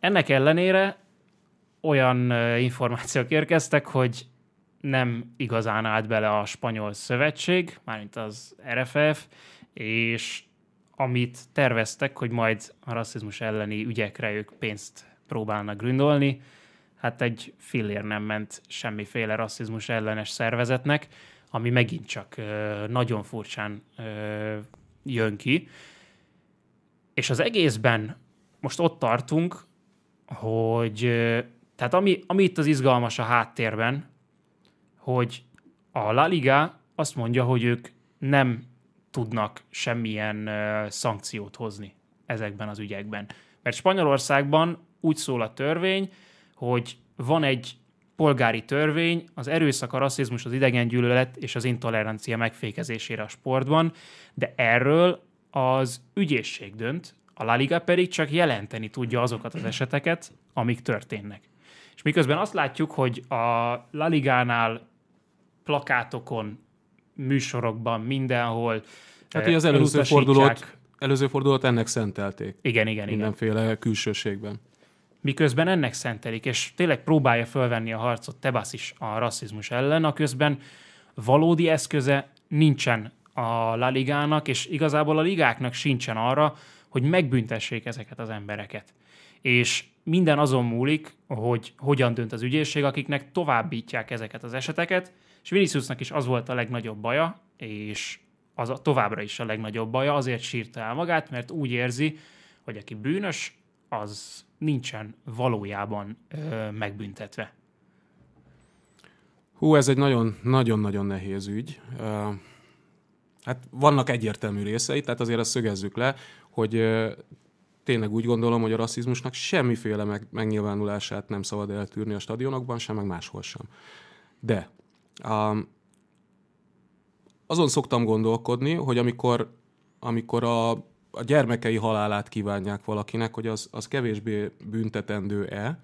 Ennek ellenére olyan információk érkeztek, hogy nem igazán állt bele a spanyol szövetség, mármint az RFF, és amit terveztek, hogy majd a rasszizmus elleni ügyekre ők pénzt próbálnak gründolni. Hát egy fillér nem ment semmiféle rasszizmus ellenes szervezetnek, ami megint csak nagyon furcsán jön ki. És az egészben most ott tartunk, hogy tehát ami, ami itt az izgalmas a háttérben, hogy a La Liga azt mondja, hogy ők nem tudnak semmilyen szankciót hozni ezekben az ügyekben. Mert Spanyolországban úgy szól a törvény, hogy van egy polgári törvény az erőszak, a rasszizmus, az idegengyűlölet és az intolerancia megfékezésére a sportban, de erről az ügyészség dönt, a La Liga pedig csak jelenteni tudja azokat az eseteket, amik történnek. És miközben azt látjuk, hogy a La nál plakátokon műsorokban, mindenhol. Hát ugye eh, az előző fordulót, előző fordulót ennek szentelték. Igen, igen, Mindenféle igen. külsőségben. Miközben ennek szentelik, és tényleg próbálja fölvenni a harcot Tebász is a rasszizmus ellen, a közben valódi eszköze nincsen a La Ligának, és igazából a ligáknak sincsen arra, hogy megbüntessék ezeket az embereket. És minden azon múlik, hogy hogyan dönt az ügyészség, akiknek továbbítják ezeket az eseteket, és Viniciusnak is az volt a legnagyobb baja, és az a, továbbra is a legnagyobb baja, azért sírta el magát, mert úgy érzi, hogy aki bűnös, az nincsen valójában ö, megbüntetve. Hú, ez egy nagyon-nagyon-nagyon nehéz ügy. Ö, hát vannak egyértelmű részei, tehát azért ezt szögezzük le, hogy ö, tényleg úgy gondolom, hogy a rasszizmusnak semmiféle meg, megnyilvánulását nem szabad eltűrni a stadionokban, sem, meg máshol sem. De azon szoktam gondolkodni, hogy amikor, amikor a, a gyermekei halálát kívánják valakinek, hogy az, az kevésbé büntetendő-e.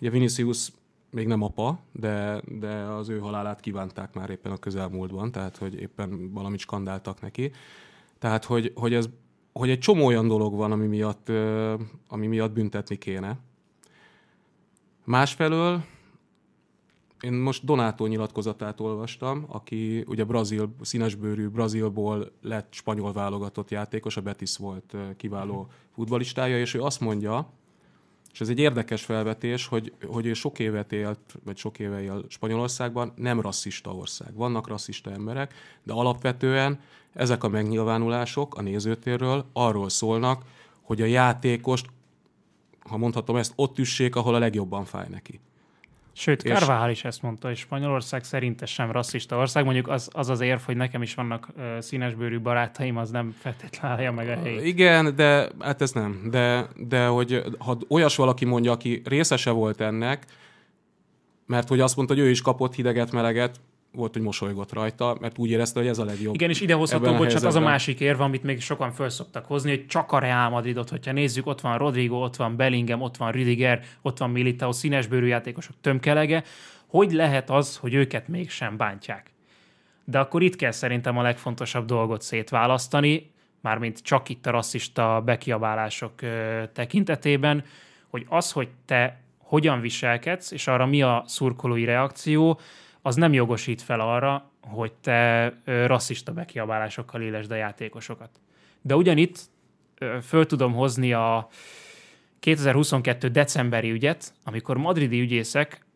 Ugye Vinicius még nem apa, de, de az ő halálát kívánták már éppen a közelmúltban, tehát hogy éppen valamit skandáltak neki. Tehát, hogy, hogy, ez, hogy egy csomó olyan dolog van, ami miatt, ami miatt büntetni kéne. Másfelől én most Donátó nyilatkozatát olvastam, aki ugye brazil, színesbőrű brazilból lett spanyol válogatott játékos, a Betis volt kiváló futbalistája, és ő azt mondja, és ez egy érdekes felvetés, hogy, hogy ő sok évet élt, vagy sok éve él Spanyolországban, nem rasszista ország. Vannak rasszista emberek, de alapvetően ezek a megnyilvánulások a nézőtérről arról szólnak, hogy a játékost, ha mondhatom ezt, ott üssék, ahol a legjobban fáj neki. Sőt, és... is ezt mondta, és Spanyolország szerintes sem rasszista ország. Mondjuk az az, az érv, hogy nekem is vannak uh, színesbőrű barátaim, az nem feltétlenül állja meg a helyét. Igen, de hát ez nem. De, de hogy ha olyas valaki mondja, aki részese volt ennek, mert hogy azt mondta, hogy ő is kapott hideget, meleget, volt, hogy mosolygott rajta, mert úgy érezte, hogy ez a legjobb. Igen, és idehozható, hogy csak az a másik érve, amit még sokan szoktak hozni, hogy csak a Real Madridot, hogyha nézzük, ott van Rodrigo, ott van Bellingham, ott van Rüdiger, ott van Militao, színesbőrű játékosok tömkelege. Hogy lehet az, hogy őket mégsem bántják? De akkor itt kell szerintem a legfontosabb dolgot szétválasztani, mármint csak itt a rasszista bekiabálások tekintetében, hogy az, hogy te hogyan viselkedsz, és arra mi a szurkolói reakció, az nem jogosít fel arra, hogy te rasszista bekiabálásokkal élesd a játékosokat. De ugyanitt föl tudom hozni a 2022. decemberi ügyet, amikor madridi ügyészek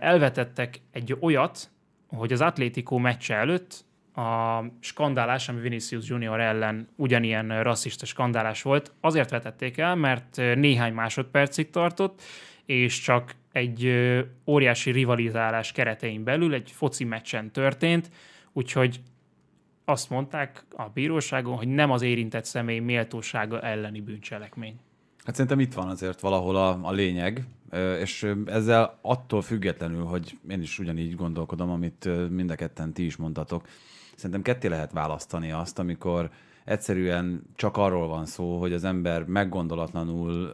elvetettek egy olyat, hogy az Atlético meccse előtt a skandálás, ami Vinicius Junior ellen ugyanilyen rasszista skandálás volt, azért vetették el, mert néhány másodpercig tartott, és csak egy óriási rivalizálás keretein belül egy foci meccsen történt, úgyhogy azt mondták a bíróságon, hogy nem az érintett személy méltósága elleni bűncselekmény. Hát szerintem itt van azért valahol a, a lényeg, és ezzel attól függetlenül, hogy én is ugyanígy gondolkodom, amit mind a ketten ti is mondtatok, szerintem ketté lehet választani azt, amikor egyszerűen csak arról van szó, hogy az ember meggondolatlanul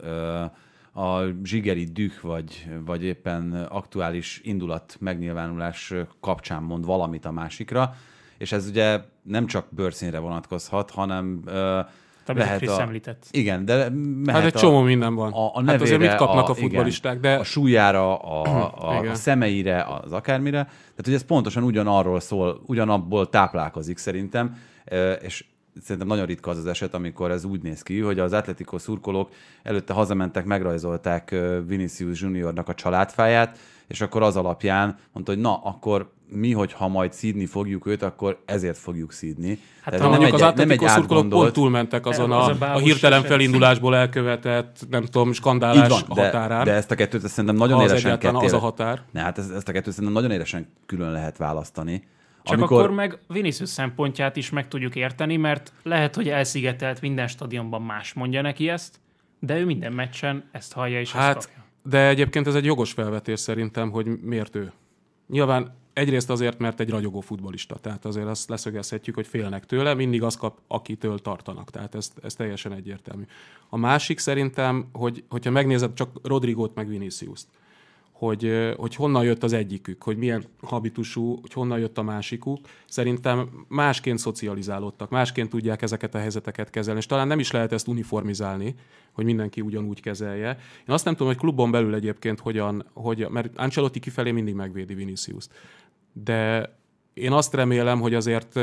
a zsigeri düh, vagy, vagy éppen aktuális indulat megnyilvánulás kapcsán mond valamit a másikra, és ez ugye nem csak bőrszínre vonatkozhat, hanem ö, te lehet a... említett. Igen, de mehet hát egy a, csomó minden van. A, a nevére, hát azért mit kapnak a, a futbolisták, de... A súlyára, a, a, a, a szemeire, az akármire. Tehát, hogy ez pontosan ugyanarról szól, ugyanabból táplálkozik szerintem, és szerintem nagyon ritka az az eset, amikor ez úgy néz ki, hogy az Atletico szurkolók előtte hazamentek, megrajzolták Vinicius Juniornak a családfáját, és akkor az alapján mondta, hogy na, akkor mi, hogyha majd szídni fogjuk őt, akkor ezért fogjuk szídni. Hát Tehát ha mondjuk egy, az Atletico szurkolók pont túlmentek azon az a, a, hirtelen felindulásból elkövetett, nem tudom, skandálás van, de, határán. De ezt a kettőt ezt szerintem nagyon ha éresen kettél, az a határ. Ne, hát ezt, ezt a kettőt szerintem nagyon éresen külön lehet választani. Csak amikor... akkor meg Vinicius szempontját is meg tudjuk érteni, mert lehet, hogy elszigetelt minden stadionban más mondja neki ezt, de ő minden meccsen ezt hallja és hát, ezt kapja. De egyébként ez egy jogos felvetés szerintem, hogy miért ő. Nyilván egyrészt azért, mert egy ragyogó futbolista, tehát azért azt leszögezhetjük, hogy félnek tőle, mindig az kap, akitől tartanak, tehát ez, ez teljesen egyértelmű. A másik szerintem, hogy hogyha megnézed csak Rodrigót meg Vinicius-t, hogy, hogy honnan jött az egyikük, hogy milyen habitusú, hogy honnan jött a másikuk. Szerintem másként szocializálódtak, másként tudják ezeket a helyzeteket kezelni, és talán nem is lehet ezt uniformizálni, hogy mindenki ugyanúgy kezelje. Én azt nem tudom, hogy klubon belül egyébként hogyan, hogy, mert Ancelotti kifelé mindig megvédi vinicius -t. De én azt remélem, hogy azért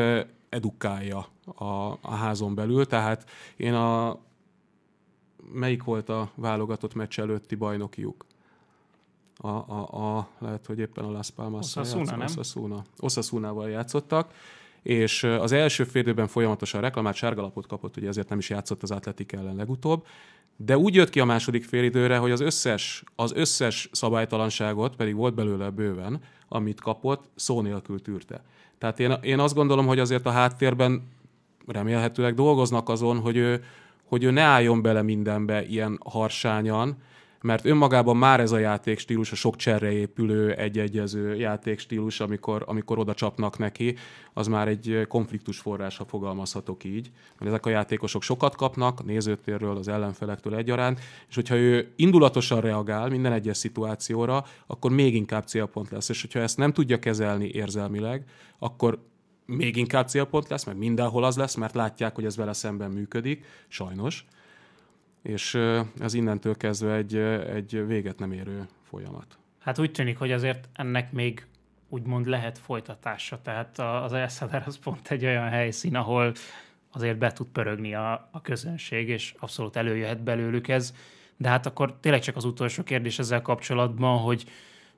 edukálja a, a házon belül, tehát én a melyik volt a válogatott meccs előtti bajnokiuk? a, a, a, lehet, hogy éppen a Las palmas Osasuna-val játszottak, és az első időben folyamatosan reklamált sárgalapot kapott, ugye ezért nem is játszott az Atletik ellen legutóbb, de úgy jött ki a második félidőre, hogy az összes, az összes szabálytalanságot, pedig volt belőle bőven, amit kapott, szó nélkül tűrte. Tehát én, én azt gondolom, hogy azért a háttérben remélhetőleg dolgoznak azon, hogy ő, hogy ő ne álljon bele mindenbe ilyen harsányan, mert önmagában már ez a játékstílus, a sok cserre épülő, egyegyező játékstílus, amikor, amikor oda csapnak neki, az már egy konfliktus forrása fogalmazhatok így. Mert ezek a játékosok sokat kapnak, a nézőtérről, az ellenfelektől egyaránt, és hogyha ő indulatosan reagál minden egyes szituációra, akkor még inkább célpont lesz. És hogyha ezt nem tudja kezelni érzelmileg, akkor még inkább célpont lesz, mert mindenhol az lesz, mert látják, hogy ez vele szemben működik, sajnos és ez innentől kezdve egy, egy véget nem érő folyamat. Hát úgy tűnik, hogy azért ennek még úgymond lehet folytatása, tehát az Elszadár az pont egy olyan helyszín, ahol azért be tud pörögni a, a közönség, és abszolút előjöhet belőlük ez. De hát akkor tényleg csak az utolsó kérdés ezzel kapcsolatban, hogy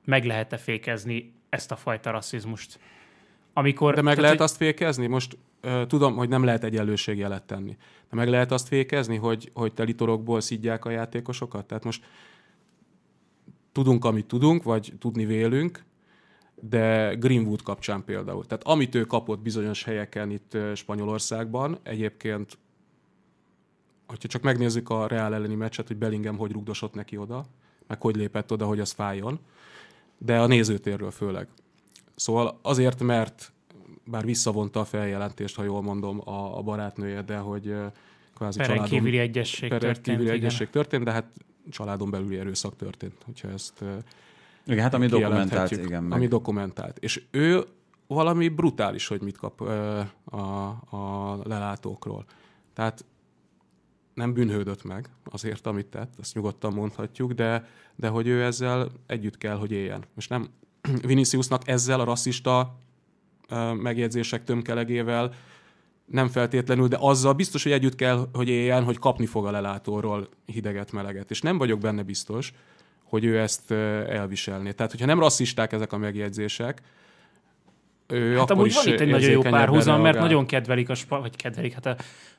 meg lehet-e fékezni ezt a fajta rasszizmust? Amikor, De meg tehát, lehet hogy... azt fékezni? Most ö, tudom, hogy nem lehet egyenlőségjelet tenni. De meg lehet azt fékezni, hogy, hogy telitorokból szidják a játékosokat? Tehát most tudunk, amit tudunk, vagy tudni vélünk, de Greenwood kapcsán például. Tehát amit ő kapott bizonyos helyeken itt Spanyolországban, egyébként, hogyha csak megnézzük a Real elleni meccset, hogy Bellingham hogy rugdosott neki oda, meg hogy lépett oda, hogy az fájjon, de a nézőtérről főleg. Szóval azért, mert bár visszavonta a feljelentést, ha jól mondom, a, a barátnője, de hogy kvázi peren családom, kívüli egyesség peren történt. Kívüli igen. történt, de hát családon belüli erőszak történt, hogyha ezt igen, hát ami dokumentált, igen. Meg. Ami dokumentált. És ő valami brutális, hogy mit kap ö, a, a lelátókról. Tehát nem bűnhődött meg azért, amit tett, ezt nyugodtan mondhatjuk, de, de hogy ő ezzel együtt kell, hogy éljen. És nem Viniciusnak ezzel a rasszista megjegyzések tömkelegével nem feltétlenül, de azzal biztos, hogy együtt kell, hogy éljen, hogy kapni fog a lelátóról hideget, meleget. És nem vagyok benne biztos, hogy ő ezt elviselné. Tehát, hogyha nem rasszisták ezek a megjegyzések, ő hát amúgy van itt egy nagyon jó párhuzam, mert nagyon kedvelik, a spa- vagy kedvelik, hát a,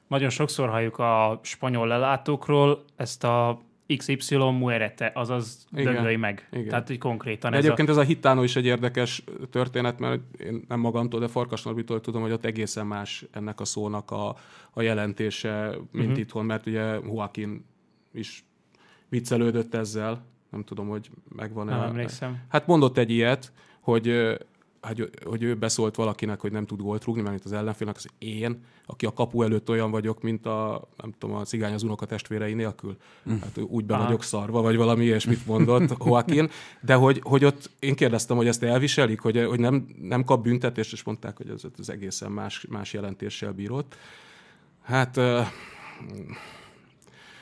nagyon sokszor halljuk a spanyol lelátókról ezt a XY muerete, azaz döglöi meg. Igen. Tehát, hogy konkrétan de ez Egyébként a... ez a hitánó is egy érdekes történet, mert én nem magamtól, de Farkas Norbitól tudom, hogy ott egészen más ennek a szónak a, a jelentése, mint uh-huh. itthon, mert ugye Joaquin is viccelődött ezzel, nem tudom, hogy megvan-e. Nem emlékszem. Hát mondott egy ilyet, hogy hogy, hát, hogy ő beszólt valakinek, hogy nem tud gólt rúgni, mert az ellenfélnek az én, aki a kapu előtt olyan vagyok, mint a, nem tudom, a cigány az unoka testvérei nélkül. Hm. Hát úgy be vagyok szarva, vagy valami ilyesmit mondott Joaquin, de hogy, hogy ott én kérdeztem, hogy ezt elviselik, hogy, hogy nem, nem kap büntetést, és mondták, hogy ez az egészen más, más jelentéssel bírott. Hát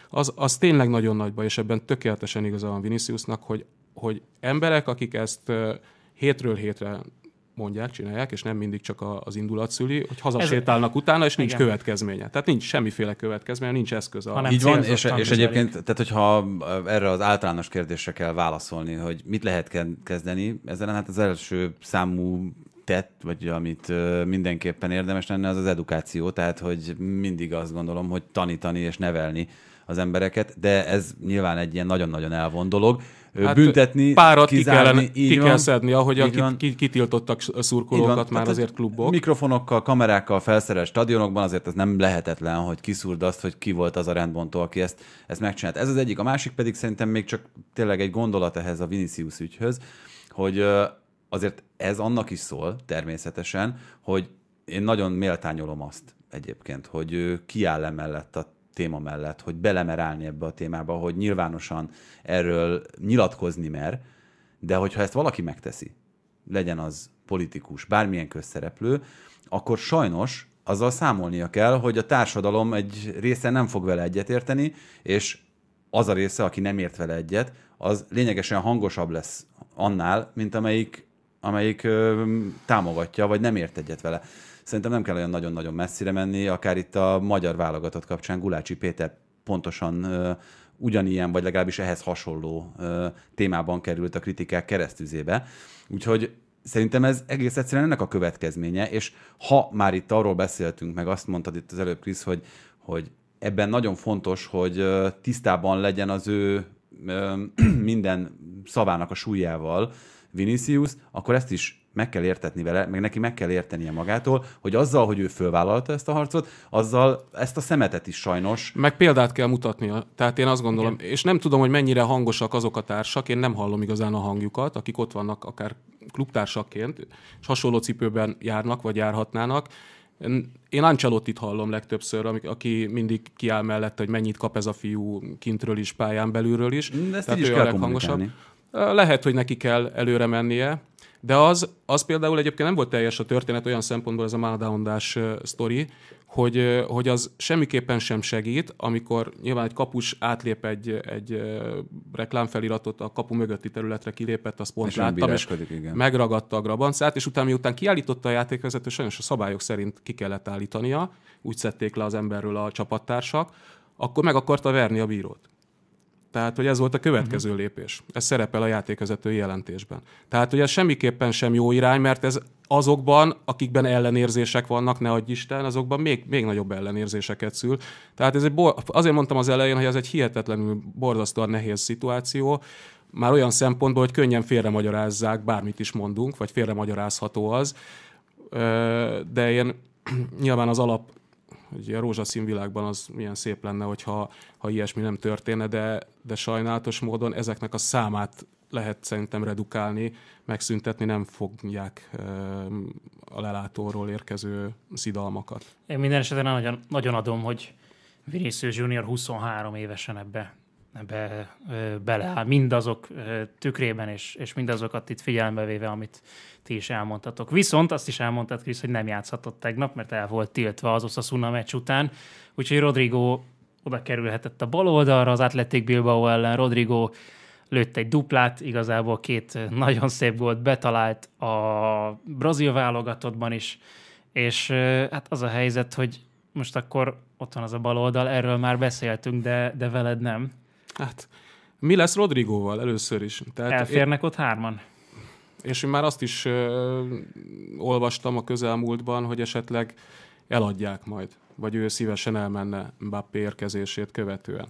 az, az tényleg nagyon nagy baj, és ebben tökéletesen igaza van Viniciusnak, hogy, hogy emberek, akik ezt hétről hétre mondják, csinálják, és nem mindig csak az indulat szüli, hogy hazasétálnak Ez... utána, és nincs Igen. következménye. Tehát nincs semmiféle következménye, nincs eszköz. A... Így van, és, és egyébként, tehát hogyha erre az általános kérdésre kell válaszolni, hogy mit lehet kezdeni, ezzel hát az első számú tett, vagy amit mindenképpen érdemes lenne, az az edukáció, tehát hogy mindig azt gondolom, hogy tanítani és nevelni az embereket, de ez nyilván egy ilyen nagyon-nagyon elvon dolog hát büntetni, párat kizárni, ki, kellene, ki van, kell szedni, ahogyan kitiltottak szurkolókat van, már hát azért klubok. Mikrofonokkal, kamerákkal felszerelt stadionokban azért ez nem lehetetlen, hogy kiszúrd azt, hogy ki volt az a rendbontó, aki ezt, ezt megcsinált. Ez az egyik. A másik pedig szerintem még csak tényleg egy gondolat ehhez a Vinicius ügyhöz, hogy azért ez annak is szól természetesen, hogy én nagyon méltányolom azt egyébként, hogy kiáll emellett a téma mellett, hogy belemer állni ebbe a témába, hogy nyilvánosan erről nyilatkozni mer, de hogyha ezt valaki megteszi, legyen az politikus, bármilyen közszereplő, akkor sajnos azzal számolnia kell, hogy a társadalom egy része nem fog vele egyetérteni, és az a része, aki nem ért vele egyet, az lényegesen hangosabb lesz annál, mint amelyik, amelyik ö, támogatja, vagy nem ért egyet vele. Szerintem nem kell olyan nagyon-nagyon messzire menni, akár itt a magyar válogatott kapcsán Gulácsi Péter pontosan ugyanilyen, vagy legalábbis ehhez hasonló témában került a kritikák keresztüzébe. Úgyhogy szerintem ez egész egyszerűen ennek a következménye, és ha már itt arról beszéltünk, meg azt mondtad itt az előbb, Krisz, hogy, hogy ebben nagyon fontos, hogy tisztában legyen az ő minden szavának a súlyával Vinicius, akkor ezt is meg kell értetni vele, meg neki meg kell értenie magától, hogy azzal, hogy ő fölvállalta ezt a harcot, azzal ezt a szemetet is sajnos. Meg példát kell mutatnia. Tehát én azt gondolom, Igen. és nem tudom, hogy mennyire hangosak azok a társak, én nem hallom igazán a hangjukat, akik ott vannak akár klubtársaként, és hasonló cipőben járnak, vagy járhatnának. Én Ancelottit hallom legtöbbször, aki mindig kiáll mellette, hogy mennyit kap ez a fiú kintről is, pályán belülről is. ezt Tehát így is ő kell a leghangosabb. Lehet, hogy neki kell előre mennie, de az, az például egyébként nem volt teljes a történet olyan szempontból ez a Máldáondás sztori, hogy, hogy az semmiképpen sem segít, amikor nyilván egy kapus átlép egy, egy reklámfeliratot a kapu mögötti területre kilépett, azt pont és láttam, és igen. megragadta a grabancát, és utána miután kiállította a játékvezető, sajnos a szabályok szerint ki kellett állítania, úgy szedték le az emberről a csapattársak, akkor meg akarta verni a bírót. Tehát, hogy ez volt a következő uh-huh. lépés. Ez szerepel a játékvezetői jelentésben. Tehát, hogy ez semmiképpen sem jó irány, mert ez azokban, akikben ellenérzések vannak, ne adj Isten, azokban még, még nagyobb ellenérzéseket szül. Tehát ez egy bor- azért mondtam az elején, hogy ez egy hihetetlenül borzasztóan nehéz szituáció, már olyan szempontból, hogy könnyen félremagyarázzák, bármit is mondunk, vagy félremagyarázható az, de én nyilván az alap hogy a rózsaszín világban az milyen szép lenne, hogyha ha ilyesmi nem történne, de, de sajnálatos módon ezeknek a számát lehet szerintem redukálni, megszüntetni nem fogják a lelátóról érkező szidalmakat. Én minden esetben nagyon, nagyon adom, hogy Vinicius Junior 23 évesen ebbe, ebbe ö, beleáll. Mindazok tükrében, és, és mindazokat itt figyelembe véve, amit ti is elmondhatok. Viszont azt is elmondtad, Krisz, hogy nem játszhatott tegnap, mert el volt tiltva az Osasuna meccs után, úgyhogy Rodrigo oda kerülhetett a bal oldalra, az Athletic Bilbao ellen Rodrigo lőtt egy duplát, igazából két nagyon szép gólt betalált a brazil válogatottban is, és hát az a helyzet, hogy most akkor ott van az a bal oldal, erről már beszéltünk, de, de veled nem. Hát mi lesz Rodrigóval először is? Tehát Elférnek én... ott hárman. És én már azt is ö, olvastam a közelmúltban, hogy esetleg eladják majd, vagy ő szívesen elmenne Mbappé érkezését követően.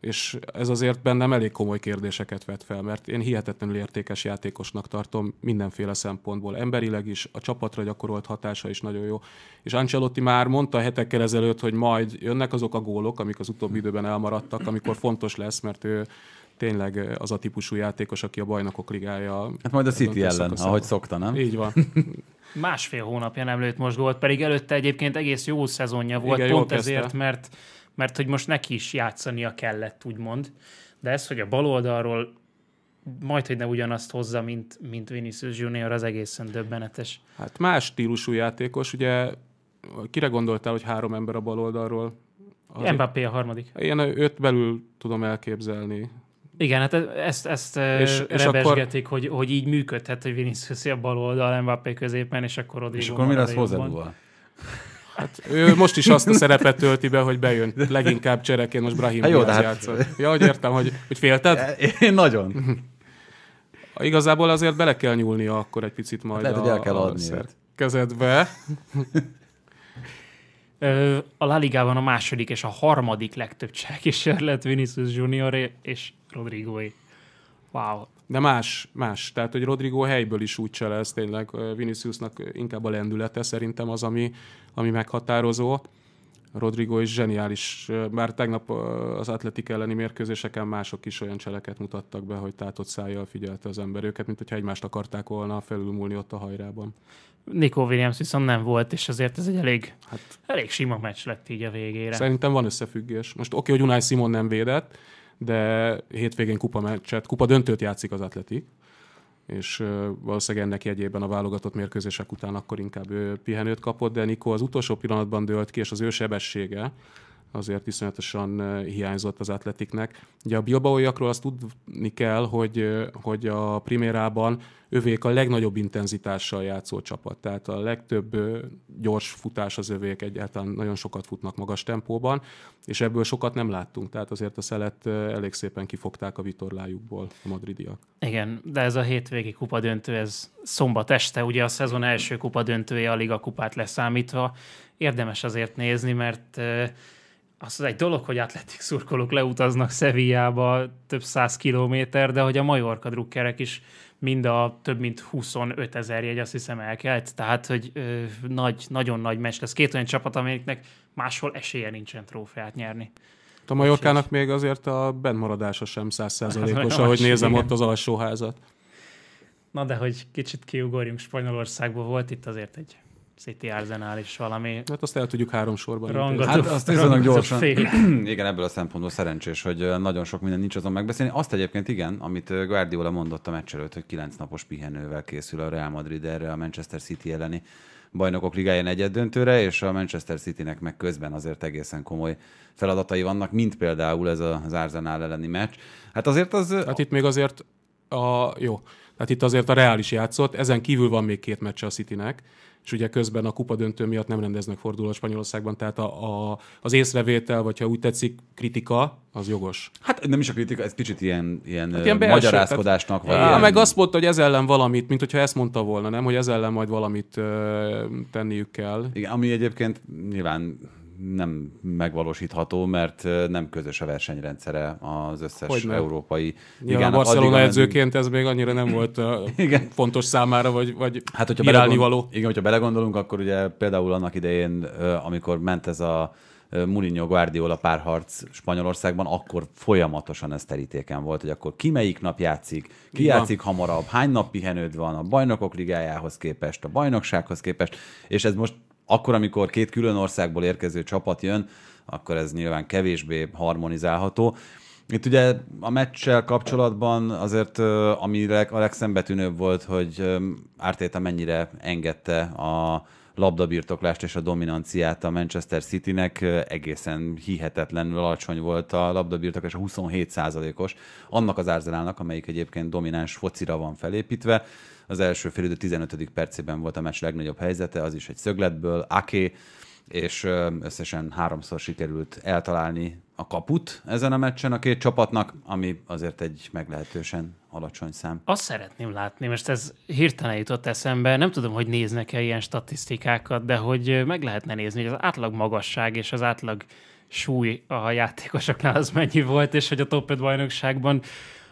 És ez azért bennem elég komoly kérdéseket vet fel, mert én hihetetlenül értékes játékosnak tartom mindenféle szempontból. Emberileg is, a csapatra gyakorolt hatása is nagyon jó. És Ancelotti már mondta hetekkel ezelőtt, hogy majd jönnek azok a gólok, amik az utóbbi időben elmaradtak, amikor fontos lesz, mert ő tényleg az a típusú játékos, aki a bajnokok ligája. Hát majd a City ellen, szakaszában. ahogy szokta, nem? Így van. Másfél hónapja nem lőtt most gólt, pedig előtte egyébként egész jó szezonja volt, Igen, pont ezért, mert, mert hogy most neki is játszania kellett, úgymond. De ez, hogy a bal oldalról majd, hogy ne ugyanazt hozza, mint, mint Vinicius Junior, az egészen döbbenetes. Hát más stílusú játékos, ugye kire gondoltál, hogy három ember a bal oldalról? Az Mbappé a harmadik. Én öt belül tudom elképzelni. Igen, hát e- ezt, ezt e, és, és akkor... hogy, hogy így működhet, hogy Vinicius a bal oldal, Mbappé középen, és akkor Rodrigo És akkor mi lesz hozzá Hát ő most is azt a szerepet tölti be, hogy bejön. Leginkább csereként most Brahim hát jó, hát... játszott. Ja, hogy értem, hogy, hogy félted? E- én nagyon. Igazából azért bele kell nyúlnia akkor egy picit majd hát lehet, a, hogy el kell adni a kezedbe. A La Ligában a második és a harmadik legtöbb lett Vinicius Junior, és Rodrigói. Wow. De más, más. Tehát, hogy Rodrigo helyből is úgy cselez, tényleg Viniciusnak inkább a lendülete szerintem az, ami, ami meghatározó. Rodrigo is zseniális. Már tegnap az atletik elleni mérkőzéseken mások is olyan cseleket mutattak be, hogy tátott szájjal figyelte az ember őket, mint hogyha egymást akarták volna felülmúlni ott a hajrában. Nico Williams viszont nem volt, és azért ez egy elég, hát, elég sima meccs lett így a végére. Szerintem van összefüggés. Most oké, okay, hogy Unai Simon nem védett, de hétvégén kupa meccset, kupa döntőt játszik az Atleti, és valószínűleg ennek jegyében a válogatott mérkőzések után akkor inkább ő pihenőt kapott, de Nikó az utolsó pillanatban dőlt ki, és az ő sebessége, azért iszonyatosan hiányzott az atletiknek. Ugye a Bilbaoiakról azt tudni kell, hogy, hogy a primérában övék a legnagyobb intenzitással játszó csapat. Tehát a legtöbb gyors futás az övék egyáltalán nagyon sokat futnak magas tempóban, és ebből sokat nem láttunk. Tehát azért a szelet elég szépen kifogták a vitorlájukból a madridiak. Igen, de ez a hétvégi kupadöntő, ez szombat este, ugye a szezon első kupadöntője a Liga kupát leszámítva. Érdemes azért nézni, mert az egy dolog, hogy atletik szurkolók leutaznak Szeviába több száz kilométer, de hogy a Majorka drukkerek is mind a több mint 25 ezer jegy azt hiszem elkelt, tehát hogy ö, nagy, nagyon nagy meccs lesz. Két olyan csapat, amelyiknek máshol esélye nincsen trófeát nyerni. Hát a Majorkának még azért a bennmaradása sem százszerzalékos, hát, ahogy nézem igen. ott az alsóházat. Na de hogy kicsit kiugorjunk Spanyolországból, volt itt azért egy City Arsenal is valami. Hát azt el tudjuk három sorban. Rangató, hát azt nézzenek gyorsan. igen, ebből a szempontból szerencsés, hogy nagyon sok minden nincs azon megbeszélni. Azt egyébként igen, amit Guardiola mondott a meccs előtt, hogy kilenc napos pihenővel készül a Real Madrid erre a Manchester City elleni bajnokok ligáján egyet döntőre, és a Manchester Citynek meg közben azért egészen komoly feladatai vannak, mint például ez az Arsenal elleni meccs. Hát azért az... Hát itt még azért a... jó. Tehát itt azért a Real is játszott, ezen kívül van még két meccs a Citynek, és ugye közben a kupa döntő miatt nem rendeznek fordulót Spanyolországban, tehát a, a, az észrevétel, vagy ha úgy tetszik, kritika, az jogos. Hát nem is a kritika, ez kicsit ilyen, ilyen, hát ilyen belső, magyarázkodásnak. Tehát, vagy ilyen... Meg azt mondta, hogy ez ellen valamit, mint hogyha ezt mondta volna, nem? Hogy ez ellen majd valamit ö, tenniük kell. Igen, ami egyébként nyilván nem megvalósítható, mert nem közös a versenyrendszere az összes Hogy európai. igen, a Barcelona addig, edzőként ez még annyira nem volt igen. fontos számára, vagy, vagy hát, hogyha belegond... való. Igen, hogyha belegondolunk, akkor ugye például annak idején, amikor ment ez a Mourinho Guardiola párharc Spanyolországban, akkor folyamatosan ez terítéken volt, hogy akkor ki melyik nap játszik, ki Igen. játszik hamarabb, hány nap pihenőd van a bajnokok ligájához képest, a bajnoksághoz képest, és ez most akkor, amikor két külön országból érkező csapat jön, akkor ez nyilván kevésbé harmonizálható. Itt ugye a meccsel kapcsolatban azért, ami a legszembetűnőbb volt, hogy Ártéta mennyire engedte a labdabirtoklást és a dominanciát a Manchester Citynek egészen hihetetlenül alacsony volt a labdabirtoklás, a 27 os annak az Arsenalnak, amelyik egyébként domináns focira van felépítve. Az első félidő 15. percében volt a meccs legnagyobb helyzete, az is egy szögletből, Aké, és összesen háromszor sikerült eltalálni a kaput ezen a meccsen a két csapatnak, ami azért egy meglehetősen alacsony szám. Azt szeretném látni, most ez hirtelen jutott eszembe, nem tudom, hogy néznek-e ilyen statisztikákat, de hogy meg lehetne nézni, hogy az átlag magasság és az átlag súly a játékosoknál az mennyi volt, és hogy a top 5 bajnokságban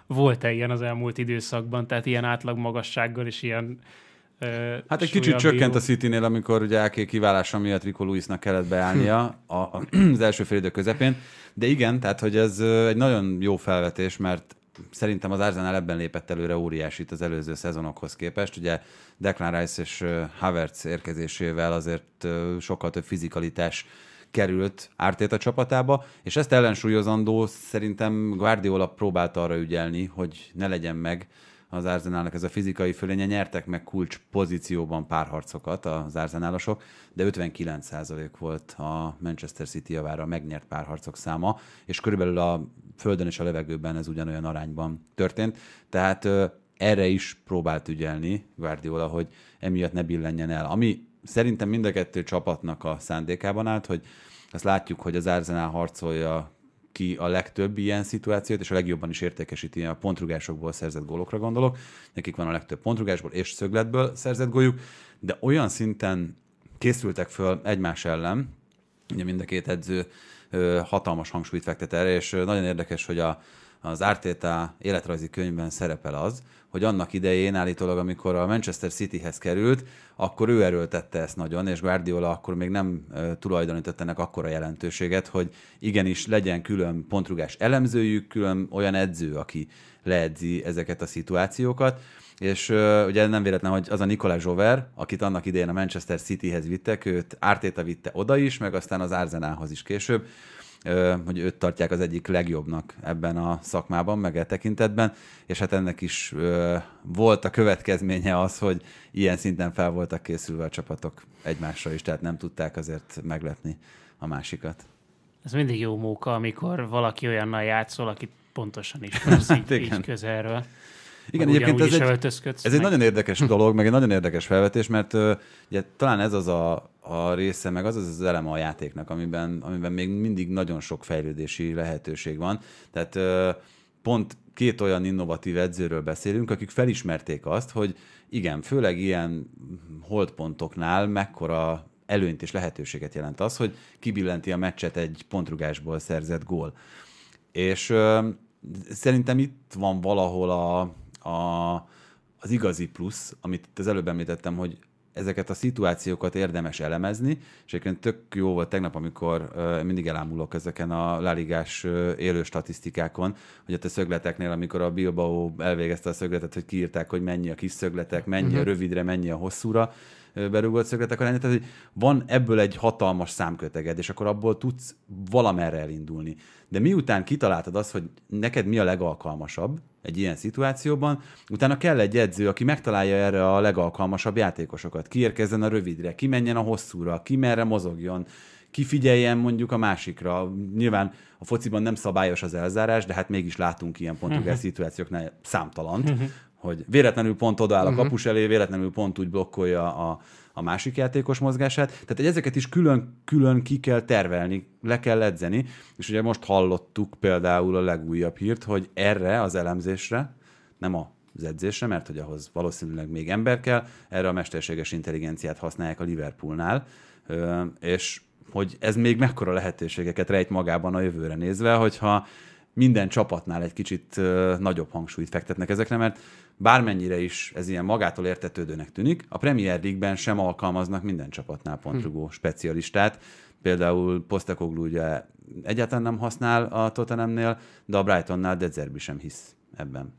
volt-e ilyen az elmúlt időszakban, tehát ilyen átlag magassággal és ilyen Hát egy kicsit csökkent a City-nél, amikor ugye AK kiválása miatt Rico Luisnak kellett beállnia hm. a, a, az első idő közepén, de igen, tehát hogy ez egy nagyon jó felvetés, mert szerintem az Arsenal ebben lépett előre óriásit az előző szezonokhoz képest. Ugye Declan Rice és Havertz érkezésével azért sokkal több fizikalitás került Ártét csapatába, és ezt ellensúlyozandó szerintem Guardiola próbálta arra ügyelni, hogy ne legyen meg az Arsenalnak ez a fizikai fölénye, nyertek meg kulcs pozícióban pár harcokat az Arsenalosok, de 59% volt a Manchester City javára megnyert párharcok száma, és körülbelül a földön és a levegőben ez ugyanolyan arányban történt, tehát ö, erre is próbált ügyelni Guardiola, hogy emiatt ne billenjen el. Ami szerintem mind a kettő csapatnak a szándékában állt, hogy azt látjuk, hogy az Arsenal harcolja ki a legtöbb ilyen szituációt, és a legjobban is értékesíti a pontrugásokból szerzett gólokra gondolok. Nekik van a legtöbb pontrugásból és szögletből szerzett góljuk, de olyan szinten készültek föl egymás ellen, ugye mind a két edző hatalmas hangsúlyt fektet erre, és nagyon érdekes, hogy a, az Arteta életrajzi könyvben szerepel az, hogy annak idején állítólag, amikor a Manchester Cityhez került, akkor ő erőltette ezt nagyon, és Guardiola akkor még nem tulajdonított ennek akkora jelentőséget, hogy igenis legyen külön pontrugás elemzőjük, külön olyan edző, aki leedzi ezeket a szituációkat, és uh, ugye nem véletlen, hogy az a Nikola Zsover, akit annak idején a Manchester Cityhez vittek, őt Ártéta vitte oda is, meg aztán az Arsenalhoz is később, hogy őt tartják az egyik legjobbnak ebben a szakmában, meg e tekintetben, és hát ennek is volt a következménye az, hogy ilyen szinten fel voltak készülve a csapatok egymásra is, tehát nem tudták azért meglepni a másikat. Ez mindig jó móka, amikor valaki olyannal játszol, akit pontosan ismersz így, hát így közelről. Igen, egyébként ez egy, ez egy nagyon érdekes dolog, meg egy nagyon érdekes felvetés, mert ugye, talán ez az a a része, meg az az, az eleme a játéknak, amiben, amiben még mindig nagyon sok fejlődési lehetőség van. Tehát pont két olyan innovatív edzőről beszélünk, akik felismerték azt, hogy igen, főleg ilyen holdpontoknál mekkora előnyt és lehetőséget jelent az, hogy kibillenti a meccset egy pontrugásból szerzett gól. És ö, szerintem itt van valahol a, a, az igazi plusz, amit az előbb említettem, hogy ezeket a szituációkat érdemes elemezni, és egyébként tök jó volt tegnap, amikor mindig elámulok ezeken a láligás élő statisztikákon, hogy ott a szögleteknél, amikor a Bilbao elvégezte a szögletet, hogy kiírták, hogy mennyi a kis szögletek, mennyi a mhm. rövidre, mennyi a hosszúra, berúgott szögletek aránya, tehát hogy van ebből egy hatalmas számköteged, és akkor abból tudsz valamerre elindulni. De miután kitaláltad azt, hogy neked mi a legalkalmasabb egy ilyen szituációban, utána kell egy edző, aki megtalálja erre a legalkalmasabb játékosokat. Kiérkezzen a rövidre, ki menjen a hosszúra, ki merre mozogjon, figyeljen mondjuk a másikra. Nyilván a fociban nem szabályos az elzárás, de hát mégis látunk ilyen Portugál uh-huh. Mhm. szituációknál számtalant, uh-huh hogy véletlenül pont odaáll a mhm. kapus elé, véletlenül pont úgy blokkolja a, a másik játékos mozgását. Tehát ezeket is külön-külön ki kell tervelni, le kell edzeni, és ugye most hallottuk például a legújabb hírt, hogy erre az elemzésre, nem a az edzésre, mert hogy ahhoz valószínűleg még ember kell, erre a mesterséges intelligenciát használják a Liverpoolnál, és hogy ez még mekkora lehetőségeket rejt magában a jövőre nézve, hogyha minden csapatnál egy kicsit nagyobb hangsúlyt fektetnek ezekre, mert bármennyire is ez ilyen magától értetődőnek tűnik, a Premier League-ben sem alkalmaznak minden csapatnál hm. pontrugó hm. specialistát. Például Postekoglu ugye egyáltalán nem használ a Tottenhamnél, de a Brightonnál Dezerbi sem hisz ebben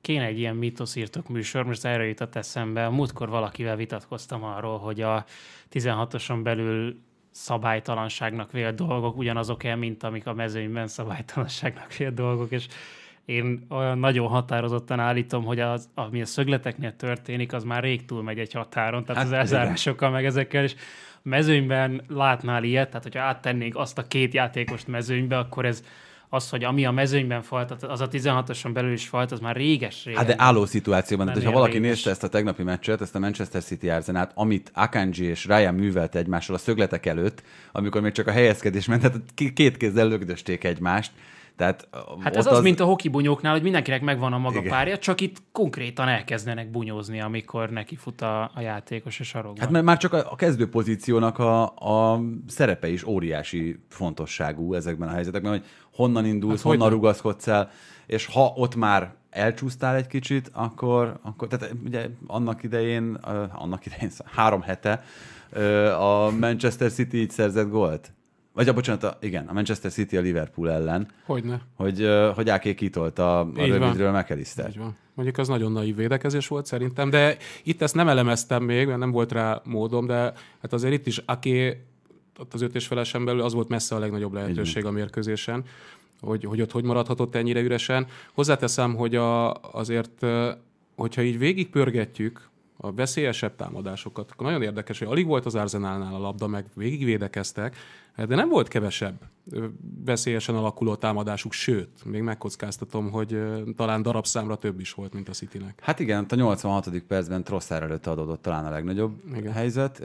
kéne egy ilyen mitoszírtok műsor, most erre jutott eszembe. Múltkor valakivel vitatkoztam arról, hogy a 16-oson belül szabálytalanságnak vélt dolgok ugyanazok-e, mint amik a mezőnyben szabálytalanságnak vélt dolgok, és én olyan nagyon határozottan állítom, hogy az, ami a szögleteknél történik, az már rég túl megy egy határon, tehát hát, az elzárásokkal meg ezekkel, és mezőnyben látnál ilyet, tehát hogyha áttennénk azt a két játékost mezőnybe, akkor ez az, hogy ami a mezőnyben falt, az a 16-oson belül is falt, az már réges régen. Hát de álló szituációban, hát, ha valaki réges. nézte ezt a tegnapi meccset, ezt a Manchester City árzenát, amit Akanji és Ryan művelt egymással a szögletek előtt, amikor még csak a helyezkedés ment, tehát két kézzel lögdösték egymást, tehát hát ez az, az, mint a hoki bunyóknál, hogy mindenkinek megvan a maga igen. párja, csak itt konkrétan elkezdenek bunyózni, amikor neki fut a, a játékos a sarokban. Hát mert már csak a, a kezdő pozíciónak a, a szerepe is óriási fontosságú ezekben a helyzetekben, hogy honnan indulsz, hát honnan hogyan? rugaszkodsz el, és ha ott már elcsúsztál egy kicsit, akkor, akkor tehát eh, ugye annak idején, eh, annak idején szóval három hete eh, a Manchester City így szerzett gólt vagy a bocsánat, a, igen, a Manchester City a Liverpool ellen. Hogyne. Hogy, hogy AK kitolt a a rövidről McAllister. Így van. Mondjuk az nagyon naiv védekezés volt szerintem, de itt ezt nem elemeztem még, mert nem volt rá módom, de hát azért itt is Aké ott az öt és felesen belül az volt messze a legnagyobb lehetőség a mérkőzésen, hogy, hogy ott hogy maradhatott ennyire üresen. Hozzáteszem, hogy a, azért, hogyha így végigpörgetjük a veszélyesebb támadásokat. Akkor nagyon érdekes, hogy alig volt az Arzenálnál a labda, meg végigvédekeztek, de nem volt kevesebb veszélyesen alakuló támadásuk, sőt, még megkockáztatom, hogy talán darabszámra több is volt, mint a Citynek. Hát igen, a 86. percben Trosszár előtt adódott talán a legnagyobb igen. helyzet.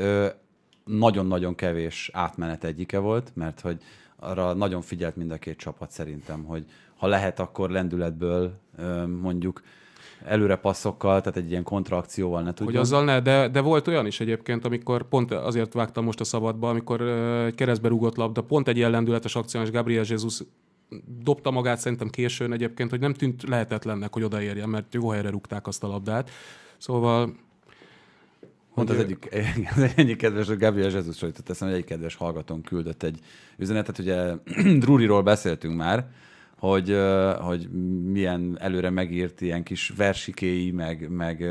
Nagyon-nagyon kevés átmenet egyike volt, mert hogy arra nagyon figyelt mind a két csapat szerintem, hogy ha lehet, akkor lendületből mondjuk előre passzokkal, tehát egy ilyen kontrakcióval ne tudjon. Hogy azzal ne, de, de volt olyan is egyébként, amikor pont azért vágtam most a szabadba, amikor egy keresztbe rúgott labda, pont egy ellendületes akció, és Gabriel Jesus dobta magát szerintem későn egyébként, hogy nem tűnt lehetetlennek, hogy odaérjen, mert jó helyre rúgták azt a labdát. Szóval Pont az egyik, az egyik kedves, Gabriel Jesus hogy eszembe, hogy egy kedves hallgatón küldött egy üzenetet, ugye Druriról beszéltünk már, hogy, hogy milyen előre megírt ilyen kis versikéi, meg, meg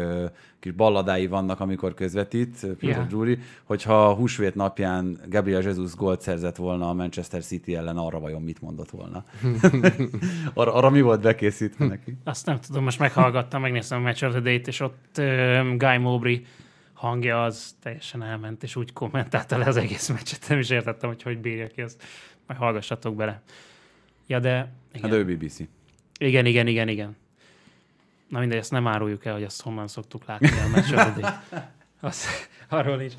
kis balladái vannak, amikor közvetít Peter yeah. Drury, hogyha húsvét napján Gabriel Jesus gólt szerzett volna a Manchester City ellen, arra vajon mit mondott volna? arra, arra mi volt bekészítve neki? Azt nem tudom, most meghallgattam, megnéztem a Match of the Day-t, és ott um, Guy Mowbray hangja az teljesen elment, és úgy kommentálta le az egész meccset, nem is értettem, hogy hogy bírja ki azt. Majd hallgassatok bele. Ja, de... Hát igen. Hát ő BBC. Igen, igen, igen, igen. Na mindegy, ezt nem áruljuk el, hogy azt honnan szoktuk látni a meccsorodik. Az, arról is.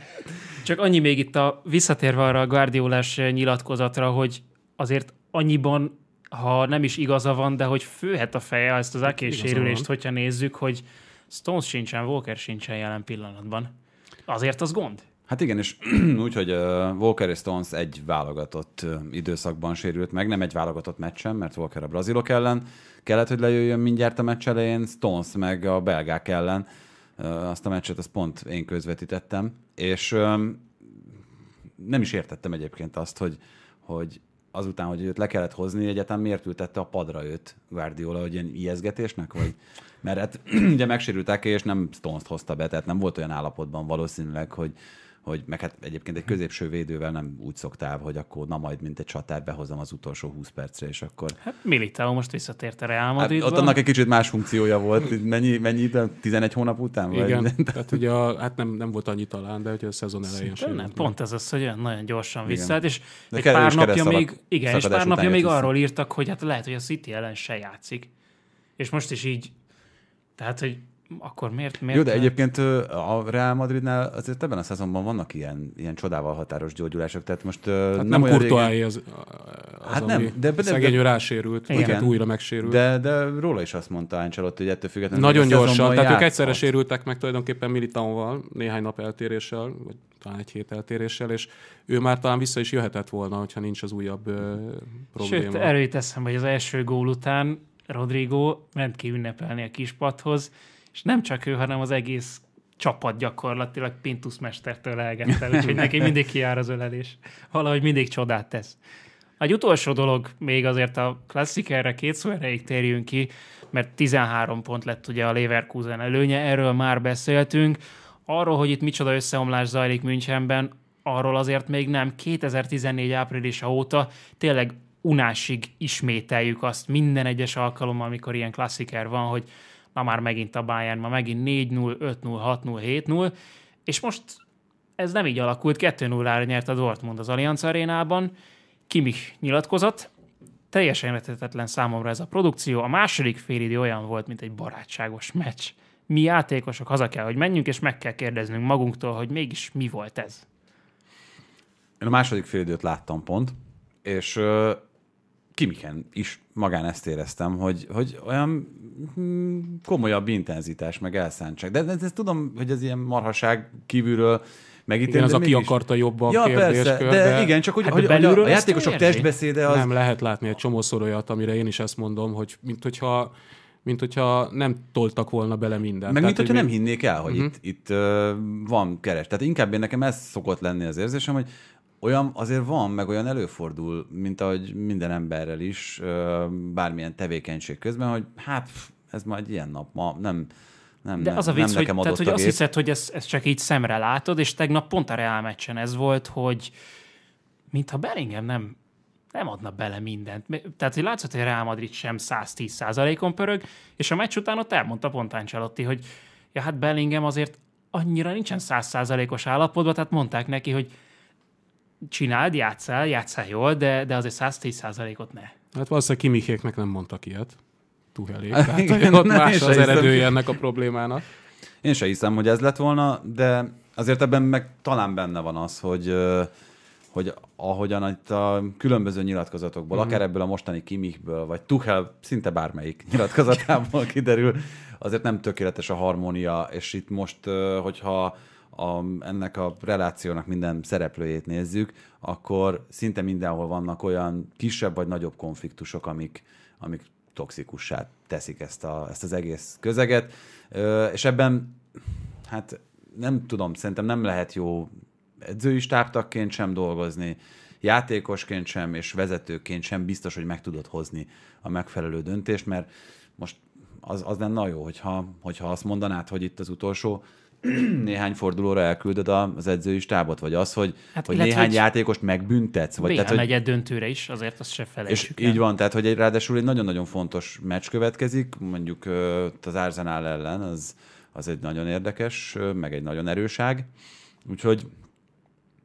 Csak annyi még itt a, visszatérve arra a Guardiolás eh, nyilatkozatra, hogy azért annyiban, ha nem is igaza van, de hogy főhet a feje ezt az hát aké sérülést, hogyha nézzük, hogy Stones sincsen, Walker sincsen jelen pillanatban. Azért az gond. Hát igen, és úgy, hogy Walker és Stones egy válogatott időszakban sérült meg, nem egy válogatott meccsen, mert Walker a brazilok ellen kellett, hogy lejöjjön mindjárt a meccs elején, Stones meg a belgák ellen. Azt a meccset, azt pont én közvetítettem, és nem is értettem egyébként azt, hogy, hogy azután, hogy őt le kellett hozni, egyetem miért ültette a padra őt Guardiola, hogy ilyen ijeszgetésnek, vagy? Mert hát ugye megsérültek, és nem Stones-t hozta be, tehát nem volt olyan állapotban valószínűleg, hogy, hogy meg hát egyébként egy hm. középső védővel nem úgy szoktál, hogy akkor na majd, mint egy csatár behozom az utolsó 20 percre, és akkor... Hát Militao most visszatért a Real Hát, ott annak egy kicsit más funkciója volt. Mennyi, mennyi idő? 11 hónap után? Vagy? Igen, vagy? tehát ugye a, hát nem, nem volt annyi talán, de ugye a szezon elején sem. Nem, pont ez az, hogy nagyon gyorsan visszaállt, és de egy pár napja még, igen, és pár napja még arról írtak, hogy hát lehet, hogy a City ellen se játszik. És most is így, tehát, hogy akkor miért? miért Jó, de egyébként a Real Madridnál azért ebben a szezonban vannak ilyen, ilyen csodával határos gyógyulások, tehát most hát nem, nem olyan régen... az, az, hát ami nem, de, de, szegény rásérült, igen. újra megsérült. De, de róla is azt mondta Ancelotti, hogy ettől függetlenül Nagyon gyorsan, tehát ők egyszerre sérültek meg tulajdonképpen Militaonval, néhány nap eltéréssel, vagy talán egy hét eltéréssel, és ő már talán vissza is jöhetett volna, hogyha nincs az újabb ö, probléma. Sőt, erőt eszem, hogy az első gól után Rodrigo ment ki ünnepelni a kispathoz, és nem csak ő, hanem az egész csapat gyakorlatilag Pintus mestertől elgett el, úgyhogy neki mindig kiár az ölelés. Valahogy mindig csodát tesz. Egy utolsó dolog, még azért a klasszikerre két szó erejéig térjünk ki, mert 13 pont lett ugye a Leverkusen előnye, erről már beszéltünk. Arról, hogy itt micsoda összeomlás zajlik Münchenben, arról azért még nem. 2014 áprilisa óta tényleg unásig ismételjük azt minden egyes alkalommal, amikor ilyen klassziker van, hogy ma már megint a Bayern, ma megint 4-0, 5-0, 6-0, 7-0, és most ez nem így alakult, 2-0-ra nyert a Dortmund az Allianz arénában, Kimich nyilatkozott, teljesen vetetetlen számomra ez a produkció, a második félidő olyan volt, mint egy barátságos meccs. Mi játékosok haza kell, hogy menjünk, és meg kell kérdeznünk magunktól, hogy mégis mi volt ez. Én a második félidőt láttam pont, és Kimiken is magán ezt éreztem, hogy, hogy olyan komolyabb intenzitás, meg elszántság. De ezt tudom, hogy ez ilyen marhaság kívülről megítélni. Igen, az, aki mégis... akarta jobban ja, kérdéskör. Persze, de, de, igen, csak hogy, hát hogy a, a játékosok testbeszéde az... Nem lehet látni egy csomószor olyat, amire én is ezt mondom, hogy mint hogyha mint hogyha nem toltak volna bele mindent. Meg Tehát, mint hogyha nem hinnék el, hogy uh-huh. itt, itt uh, van keres. Tehát inkább én nekem ez szokott lenni az érzésem, hogy olyan azért van, meg olyan előfordul, mint ahogy minden emberrel is, bármilyen tevékenység közben, hogy hát ez majd ilyen nap, ma nem, nem, De az a vicc, hogy, tehát, hogy azt hiszed, hogy ezt, ezt csak így szemre látod, és tegnap pont a Real meccsen ez volt, hogy mintha Bellingham nem, nem adna bele mindent. Tehát, hogy látszott, hogy Real Madrid sem 110%-on pörög, és a meccs után ott elmondta pont Ancelotti, hogy ja, hát Bellingham azért annyira nincsen 100%-os állapotban, tehát mondták neki, hogy csináld, játszál, játszál jól, de, de azért 110%-ot ne. Hát valószínűleg Kimichéknek nem mondtak ilyet. Tuhelék. Tehát Igen, ott nem, más az eredője ennek a problémának. Én se hiszem, hogy ez lett volna, de azért ebben meg talán benne van az, hogy hogy ahogyan itt a különböző nyilatkozatokból, mm. akár ebből a mostani Kimikből, vagy Tuchel szinte bármelyik nyilatkozatából kiderül, azért nem tökéletes a harmónia, és itt most, hogyha a, ennek a relációnak minden szereplőjét nézzük, akkor szinte mindenhol vannak olyan kisebb vagy nagyobb konfliktusok, amik, amik toxikussá teszik ezt, a, ezt az egész közeget, Ö, és ebben hát nem tudom, szerintem nem lehet jó edzői stábtakként sem dolgozni, játékosként sem, és vezetőként sem biztos, hogy meg tudod hozni a megfelelő döntést, mert most az, az lenne jó, hogyha, hogyha azt mondanád, hogy itt az utolsó néhány fordulóra elküldöd az edzői stábot, vagy az, hogy, hát, hogy néhány hogy játékost megbüntetsz. Vagy, tehát, hogy... egy döntőre is, azért azt se felejtsük és Így van, tehát hogy egy, ráadásul egy nagyon-nagyon fontos meccs következik, mondjuk az Arsenal ellen, az, az egy nagyon érdekes, meg egy nagyon erőság, úgyhogy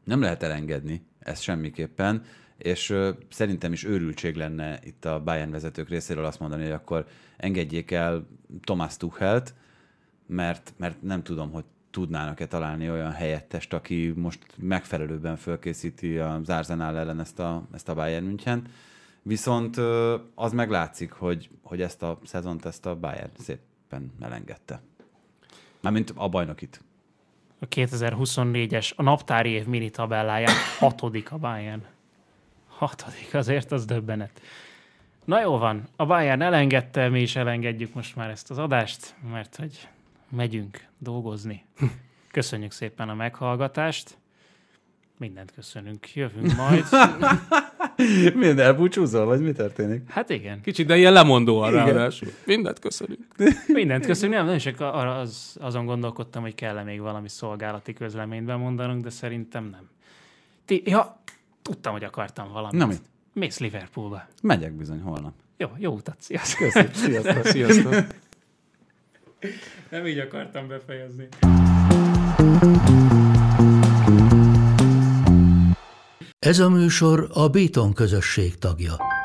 nem lehet elengedni ezt semmiképpen, és szerintem is őrültség lenne itt a Bayern vezetők részéről azt mondani, hogy akkor engedjék el Thomas Tuchelt, mert, mert nem tudom, hogy tudnának-e találni olyan helyettest, aki most megfelelőben fölkészíti a Zárzenál ellen ezt a, ezt a Bayern München. Viszont az meglátszik, hogy, hogy ezt a szezont ezt a Bayern szépen elengedte. Mármint a bajnokit. A 2024-es, a naptári év mini tabelláján hatodik a Bayern. Hatodik, azért az döbbenet. Na jó van, a Bayern elengedte, mi is elengedjük most már ezt az adást, mert hogy megyünk dolgozni. Köszönjük szépen a meghallgatást. Mindent köszönünk, jövünk majd. Mind elbúcsúzol, vagy mi történik? Hát igen. Kicsit, de ilyen lemondóan ráadásul. Mindent köszönünk. Mindent köszönünk, nem, nem is arra az, azon gondolkodtam, hogy kell még valami szolgálati közleményben mondanunk, de szerintem nem. Ti, ja, tudtam, hogy akartam valamit. Nem. Mész Liverpoolba. Megyek bizony holnap. Jó, jó utat, sziasztok. Köszönjük, sziasztok. sziasztok. Nem így akartam befejezni. Ez a műsor a Béton közösség tagja.